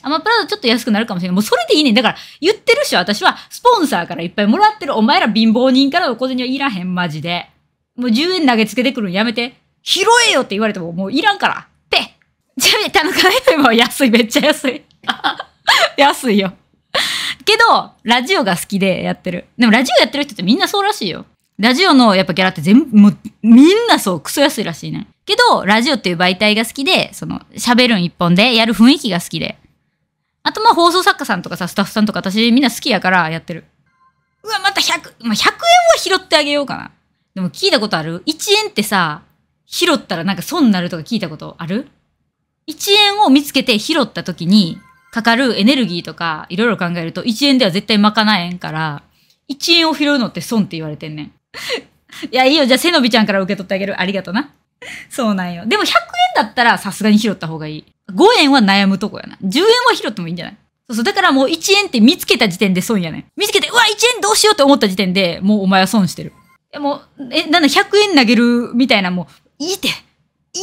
アマプラだとちょっと安くなるかもしれない。もうそれでいいねん。だから言ってるし、私はスポンサーからいっぱいもらってる。お前ら貧乏人からの小銭はいらへん、マジで。もう10円投げつけてくるのやめて。拾えよって言われてももういらんから。ペッちなみに田中 FM は安い、めっちゃ安い。安いよ。けど、ラジオが好きでやってる。でもラジオやってる人ってみんなそうらしいよ。ラジオのやっぱギャラって全部、もうみんなそう、クソ安いらしいね。けど、ラジオっていう媒体が好きで、その、喋るん一本で、やる雰囲気が好きで。あとまあ放送作家さんとかさ、スタッフさんとか私みんな好きやからやってる。うわ、また100、まあ、100円は拾ってあげようかな。でも聞いたことある ?1 円ってさ、拾ったらなんか損になるとか聞いたことある ?1 円を見つけて拾った時にかかるエネルギーとかいろいろ考えると1円では絶対賄えんから、1円を拾うのって損って言われてんねん。いや、いいよ。じゃあ、背伸びちゃんから受け取ってあげる。ありがとな。そうなんよ。でも100円だったらさすがに拾った方がいい。5円は悩むとこやな。10円は拾ってもいいんじゃないそうそう。だからもう1円って見つけた時点で損やねん。見つけて、うわ、1円どうしようって思った時点で、もうお前は損してる。え、もう、え、なんだ、100円投げるみたいな、もう、いいって、い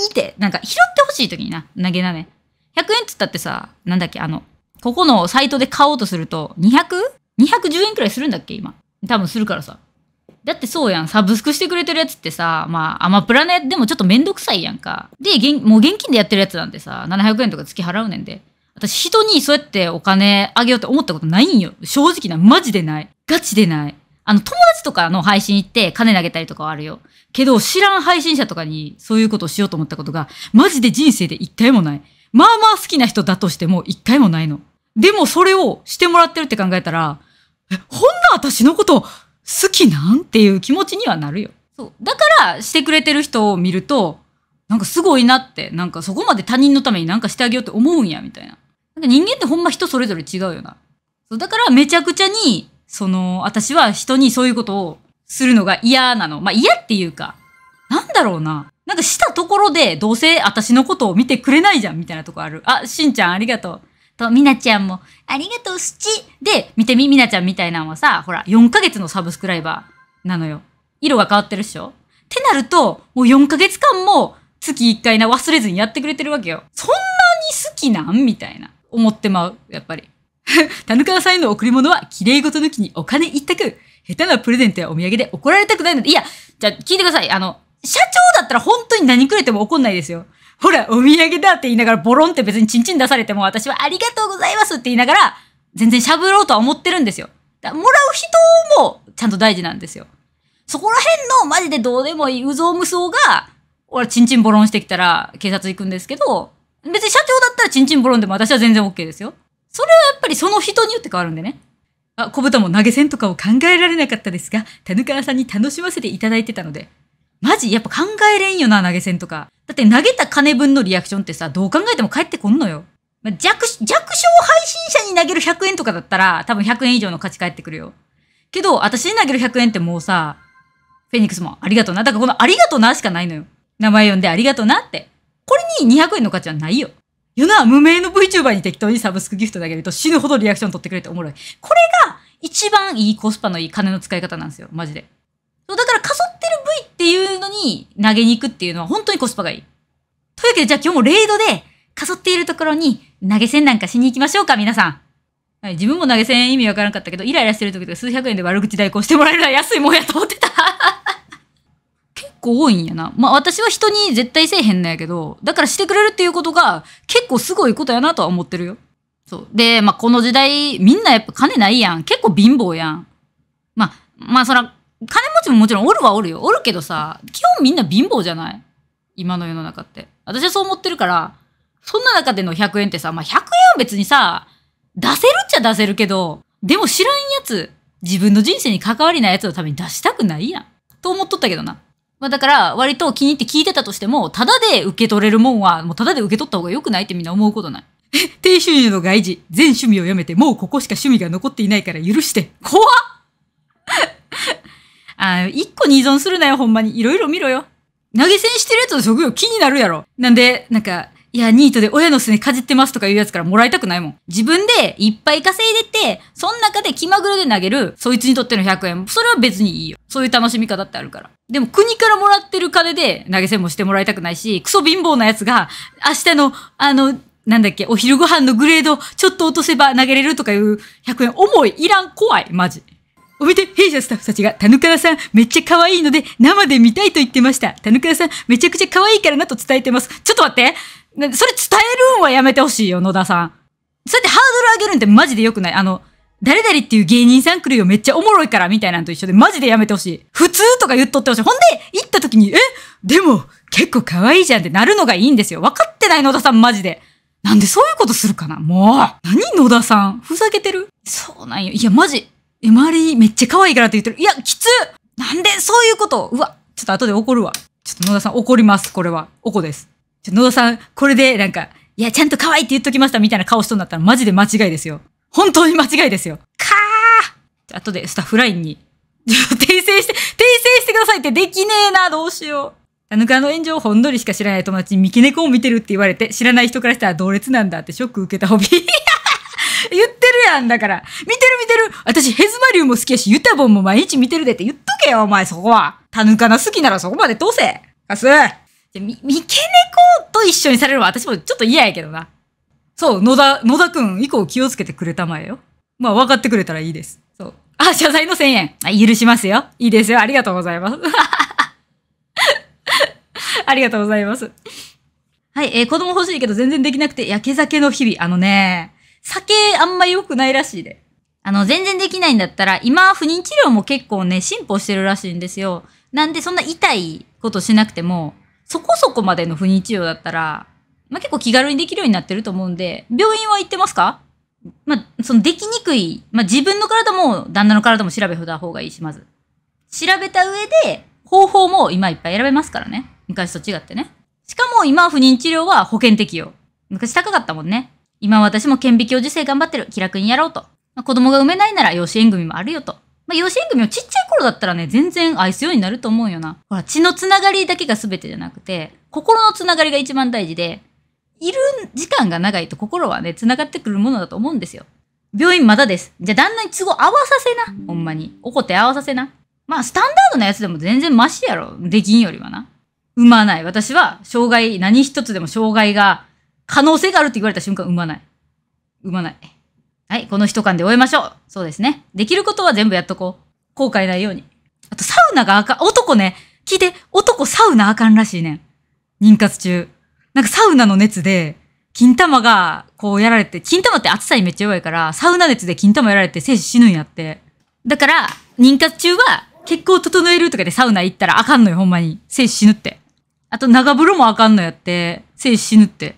いって、なんか、拾ってほしい時にな、投げなね。100円っつったってさ、なんだっけ、あの、ここのサイトで買おうとすると、200?210 円くらいするんだっけ、今。多分するからさ。だってそうやん。サブスクしてくれてるやつってさ、まあ、アマプラネでもちょっとめんどくさいやんか。で、もう現金でやってるやつなんでさ、700円とか月払うねんで。私、人にそうやってお金あげようって思ったことないんよ。正直な。マジでない。ガチでない。あの、友達とかの配信行って金投げたりとかはあるよ。けど、知らん配信者とかにそういうことをしようと思ったことが、マジで人生で一回もない。まあまあ好きな人だとしても一回もないの。でもそれをしてもらってるって考えたら、え、ほんな私のこと好きなんっていう気持ちにはなるよ。そう。だからしてくれてる人を見ると、なんかすごいなって、なんかそこまで他人のためになんかしてあげようって思うんや、みたいな。なんか人間ってほんま人それぞれ違うよな。そうだからめちゃくちゃにその、私は人にそういうことをするのが嫌なの。まあ嫌っていうか、なんだろうな。なんかしたところで、どうせ私のことを見てくれないじゃん、みたいなとこある。あ、しんちゃんありがとう。と、みなちゃんも、ありがとう、すち。で、見てみ、みなちゃんみたいなのはさ、ほら、4ヶ月のサブスクライバーなのよ。色が変わってるっしょってなると、もう4ヶ月間も月1回な忘れずにやってくれてるわけよ。そんなに好きなんみたいな。思ってまう、やっぱり。田中さんへの贈り物は、綺麗事抜きにお金一択。下手なプレゼントやお土産で怒られたくないので、いや、じゃあ聞いてください。あの、社長だったら本当に何くれても怒んないですよ。ほら、お土産だって言いながらボロンって別にチンチン出されても私はありがとうございますって言いながら、全然しゃぶろうとは思ってるんですよ。だもらう人もちゃんと大事なんですよ。そこら辺のマジでどうでもいいうぞうむそうが、俺チンチンボロンしてきたら警察行くんですけど、別に社長だったらチンチンボロンでも私は全然 OK ですよ。それはやっぱりその人によって変わるんでね。あ、小豚も投げ銭とかを考えられなかったですが、田らさんに楽しませていただいてたので。マジやっぱ考えれんよな、投げ銭とか。だって投げた金分のリアクションってさ、どう考えても返ってこんのよ。まあ、弱、弱小配信者に投げる100円とかだったら、多分100円以上の価値返ってくるよ。けど、私に投げる100円ってもうさ、フェニックスもありがとうな。だからこのありがとうなしかないのよ。名前呼んでありがとうなって。これに200円の価値はないよ。ユナは無名の VTuber に適当にサブスクギフト投げると死ぬほどリアクション取ってくれておもろい。これが一番いいコスパのいい金の使い方なんですよ、マジで。そうだからかそってる V っていうのに投げに行くっていうのは本当にコスパがいい。というわけでじゃあ今日もレイドでかそっているところに投げ銭なんかしに行きましょうか、皆さん。はい、自分も投げ銭意味わからなかったけど、イライラしてる時とか数百円で悪口代行してもらえるのは安いもんやと思ってた。構多いんやな。まあ私は人に絶対せえへんのやけど、だからしてくれるっていうことが結構すごいことやなとは思ってるよ。そう。で、まあこの時代みんなやっぱ金ないやん。結構貧乏やん。まあ、まあそら、金持ちももちろんおるはおるよ。おるけどさ、基本みんな貧乏じゃない今の世の中って。私はそう思ってるから、そんな中での100円ってさ、まあ100円は別にさ、出せるっちゃ出せるけど、でも知らんやつ、自分の人生に関わりないやつのために出したくないやん。と思っとったけどな。まあだから、割と気に入って聞いてたとしても、ただで受け取れるもんは、もうただで受け取った方が良くないってみんな思うことない。低収入の外事、全趣味をやめて、もうここしか趣味が残っていないから許して。怖っ あ一個に依存するなよ、ほんまに。いろいろ見ろよ。投げ銭してるやつの職業気になるやろ。なんで、なんか、いや、ニートで親のすねかじってますとかいうやつからもらいたくないもん。自分でいっぱい稼いでて、その中で気まぐれで投げる、そいつにとっての100円、それは別にいいよ。そういう楽しみ方ってあるから。でも国からもらってる金で投げ銭もしてもらいたくないし、クソ貧乏なやつが、明日の、あの、なんだっけ、お昼ご飯のグレード、ちょっと落とせば投げれるとかいう100円、重い、いらん、怖い、マジ。おめで、弊社スタッフたちが、田ぬからさん、めっちゃ可愛いので、生で見たいと言ってました。田ぬからさん、めちゃくちゃ可愛いからなと伝えてます。ちょっと待ってそれ伝えるんはやめてほしいよ、野田さん。そうやってハードル上げるんってマジで良くない。あの、誰々っていう芸人さん来るよ、めっちゃおもろいから、みたいなのと一緒で、マジでやめてほしい。普通とか言っとってほしい。ほんで、行った時に、えでも、結構可愛いじゃんってなるのがいいんですよ。分かってない野田さん、マジで。なんでそういうことするかなもう何野田さんふざけてるそうなんよ。いや、マジ。え、周りめっちゃ可愛いからって言ってる。いや、きつなんでそういうことうわ、ちょっと後で怒るわ。ちょっと野田さん怒ります、これは。おこです。ちょ野田さん、これでなんか、いや、ちゃんと可愛いって言っときましたみたいな顔しとんだったらマジで間違いですよ。本当に間違いですよ。かーあとでスタッフラインに、訂正して、訂正してくださいってできねえな、どうしよう。タヌカの炎上ほんのりしか知らない友達に三毛猫を見てるって言われて、知らない人からしたら同列なんだってショック受けたホビー。言ってるやんだから。見てる見てる私ヘズマリュウも好きやし、ユタボンも毎日見てるでって言っとけよ、お前そこは。タヌカナ好きならそこまで通せ。カスじゃ、み、三毛猫と一緒にされるわ。私もちょっと嫌やけどな。そう、野田、野田くん以降気をつけてくれたまえよ。まあ、分かってくれたらいいです。そう。あ、謝罪の1000円。あ、許しますよ。いいですよ。ありがとうございます。ありがとうございます。はい、えー、子供欲しいけど全然できなくて、焼け酒の日々。あのね、酒あんま良くないらしいで。あの、全然できないんだったら、今、不妊治療も結構ね、進歩してるらしいんですよ。なんで、そんな痛いことしなくても、そこそこまでの不妊治療だったら、まあ、結構気軽にできるようになってると思うんで、病院は行ってますかまあ、そのできにくい、まあ、自分の体も旦那の体も調べた方がいいし、まず。調べた上で、方法も今いっぱい選べますからね。昔と違ってね。しかも今不妊治療は保険適用。昔高かったもんね。今私も顕微鏡受精頑張ってる。気楽にやろうと。まあ、子供が産めないなら養子縁組もあるよと。まあ、養子縁組もちっちゃい頃だったらね、全然愛すようになると思うよな。ほら、血のつながりだけが全てじゃなくて、心のつながりが一番大事で、いる時間が長いと心はね、繋がってくるものだと思うんですよ。病院まだです。じゃあ旦那に都合合わさせな。ほんまに。怒って合わさせな。まあ、スタンダードなやつでも全然マシやろ。できんよりはな。産まない。私は、障害、何一つでも障害が、可能性があるって言われた瞬間産まない。産まない。はい、この一缶で終えましょう。そうですね。できることは全部やっとこう。後悔ないように。あと、サウナがあかん。男ね、聞いて、男サウナあかんらしいねん。妊活中。なんかサウナの熱で、金玉がこうやられて、金玉って暑さにめっちゃ弱いから、サウナ熱で金玉やられて精子死ぬんやって。だから、妊活中は血行整えるとかでサウナ行ったらあかんのよ、ほんまに。精子死ぬって。あと、長風呂もあかんのやって、精子死ぬって。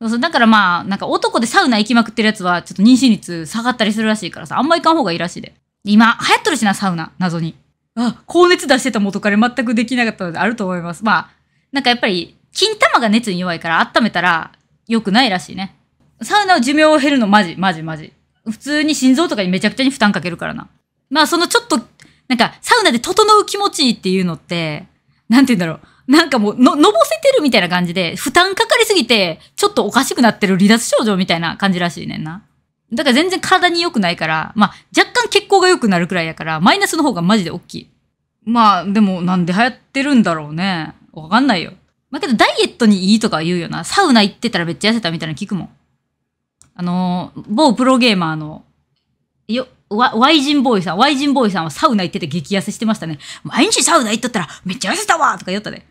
そうそうだからまあなんか男でサウナ行きまくってるやつはちょっと妊娠率下がったりするらしいからさあんま行かん方がいいらしいで今流行っとるしなサウナ謎にあ高熱出してた元彼全くできなかったのであると思いますまあなんかやっぱり金玉が熱に弱いから温めたら良くないらしいねサウナは寿命を減るのマジマジマジ普通に心臓とかにめちゃくちゃに負担かけるからなまあそのちょっとなんかサウナで整う気持ちいいっていうのってなんて言うんだろうなんかもうの、のぼせてるみたいな感じで、負担かかりすぎて、ちょっとおかしくなってる離脱症状みたいな感じらしいねんな。だから全然体に良くないから、まあ、若干血行が良くなるくらいやから、マイナスの方がマジで大きい。まあ、でもなんで流行ってるんだろうね。わかんないよ。まあけど、ダイエットにいいとか言うよな。サウナ行ってたらめっちゃ痩せたみたいなの聞くもん。あのー、某プロゲーマーの、よ、ワワイジンボーイさん、ワイジンボーイさんはサウナ行ってて激痩せしてましたね。毎日サウナ行っとったらめっちゃ痩せたわとか言ったで。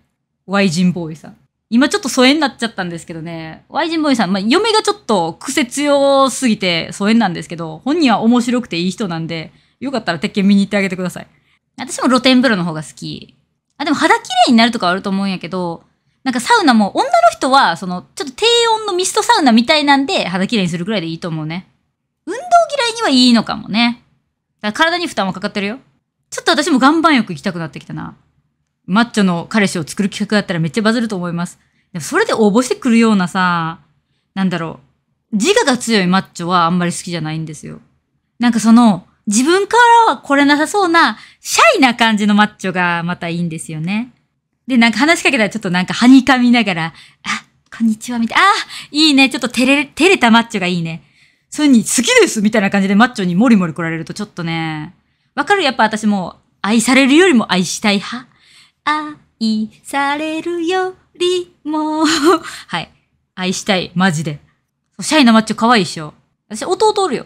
Y 人ボーイさん。今ちょっと疎遠になっちゃったんですけどね、Y 人ボーイさん、まあ、嫁がちょっと癖強すぎて疎遠なんですけど、本人は面白くていい人なんで、よかったら鉄拳見に行ってあげてください。私も露天風呂の方が好き。あ、でも肌綺麗になるとかあると思うんやけど、なんかサウナも、女の人は、その、ちょっと低温のミストサウナみたいなんで、肌綺麗にするぐらいでいいと思うね。運動嫌いにはいいのかもね。だから体に負担はかかってるよ。ちょっと私も岩盤浴行きたくなってきたな。マッチョの彼氏を作る企画だったらめっちゃバズると思います。でもそれで応募してくるようなさ、なんだろう。自我が強いマッチョはあんまり好きじゃないんですよ。なんかその、自分からは来れなさそうな、シャイな感じのマッチョがまたいいんですよね。で、なんか話しかけたらちょっとなんかはにかみながら、あ、こんにちは、みたいな。あ、いいね。ちょっと照れ、照れたマッチョがいいね。そういうに、好きですみたいな感じでマッチョにもりもり来られるとちょっとね、わかるやっぱ私も愛されるよりも愛したい派愛されるよりも はい。愛したい、マジで。シャイなマッチョ可愛いっしょ。私、弟おるよ。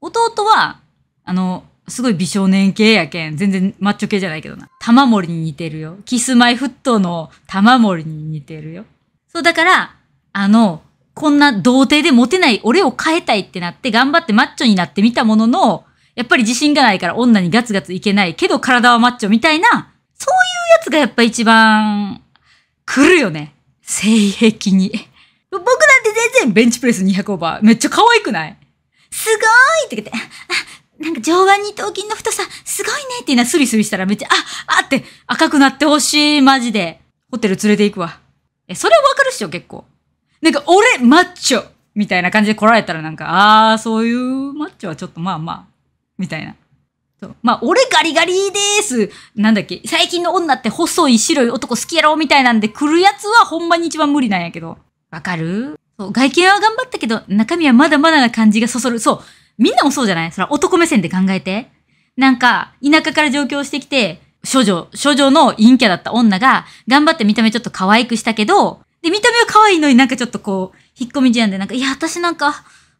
弟は、あの、すごい美少年系やけん。全然マッチョ系じゃないけどな。玉森に似てるよ。キスマイフットの玉森に似てるよ。そう、だから、あの、こんな童貞でモテない俺を変えたいってなって頑張ってマッチョになってみたものの、やっぱり自信がないから女にガツガツいけないけど体はマッチョみたいなそういうやつがやっぱ一番来るよね。性癖に。僕なんて全然ベンチプレス200オーバー。めっちゃ可愛くないすごーいって言って、あ、なんか上腕二頭筋の太さ、すごいねって言うな、スリスリしたらめっちゃ、あ、あって赤くなってほしい、マジで。ホテル連れて行くわ。え、それわかるっしょ、結構。なんか、俺、マッチョみたいな感じで来られたらなんか、あー、そういうマッチョはちょっとまあまあ、みたいな。そうまあ、俺ガリガリですなんだっけ最近の女って細い白い男好きやろみたいなんで来るやつはほんまに一番無理なんやけど。わかるそう、外見は頑張ったけど、中身はまだまだな感じがそそる。そう、みんなもそうじゃないそら男目線で考えて。なんか、田舎から上京してきて、処女、処女の陰キャだった女が、頑張って見た目ちょっと可愛くしたけど、で、見た目は可愛いのになんかちょっとこう、引っ込み思案で、なんか、いや、私なんか、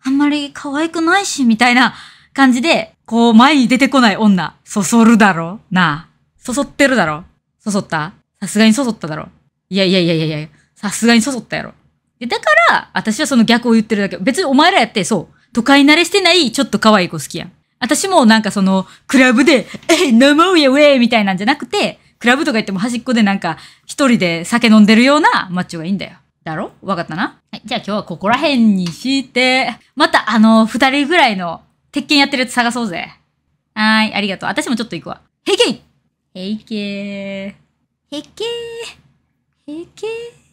あんまり可愛くないし、みたいな感じで、こう前に出てこない女、そそるだろなあ。そそってるだろそそったさすがにそそっただろいやいやいやいやいや、さすがにそそったやろ。で、だから、私はその逆を言ってるだけ。別にお前らやって、そう、都会慣れしてない、ちょっと可愛い子好きやん。私もなんかその、クラブで、え、飲もうや、ウェイみたいなんじゃなくて、クラブとか行っても端っこでなんか、一人で酒飲んでるようなマッチョがいいんだよ。だろわかったなはい。じゃあ今日はここら辺にして、またあの、二人ぐらいの鉄拳やってるやつ探そうぜ。はーい、ありがとう。私もちょっと行くわ。へいけいへいけー。へけー。へけー。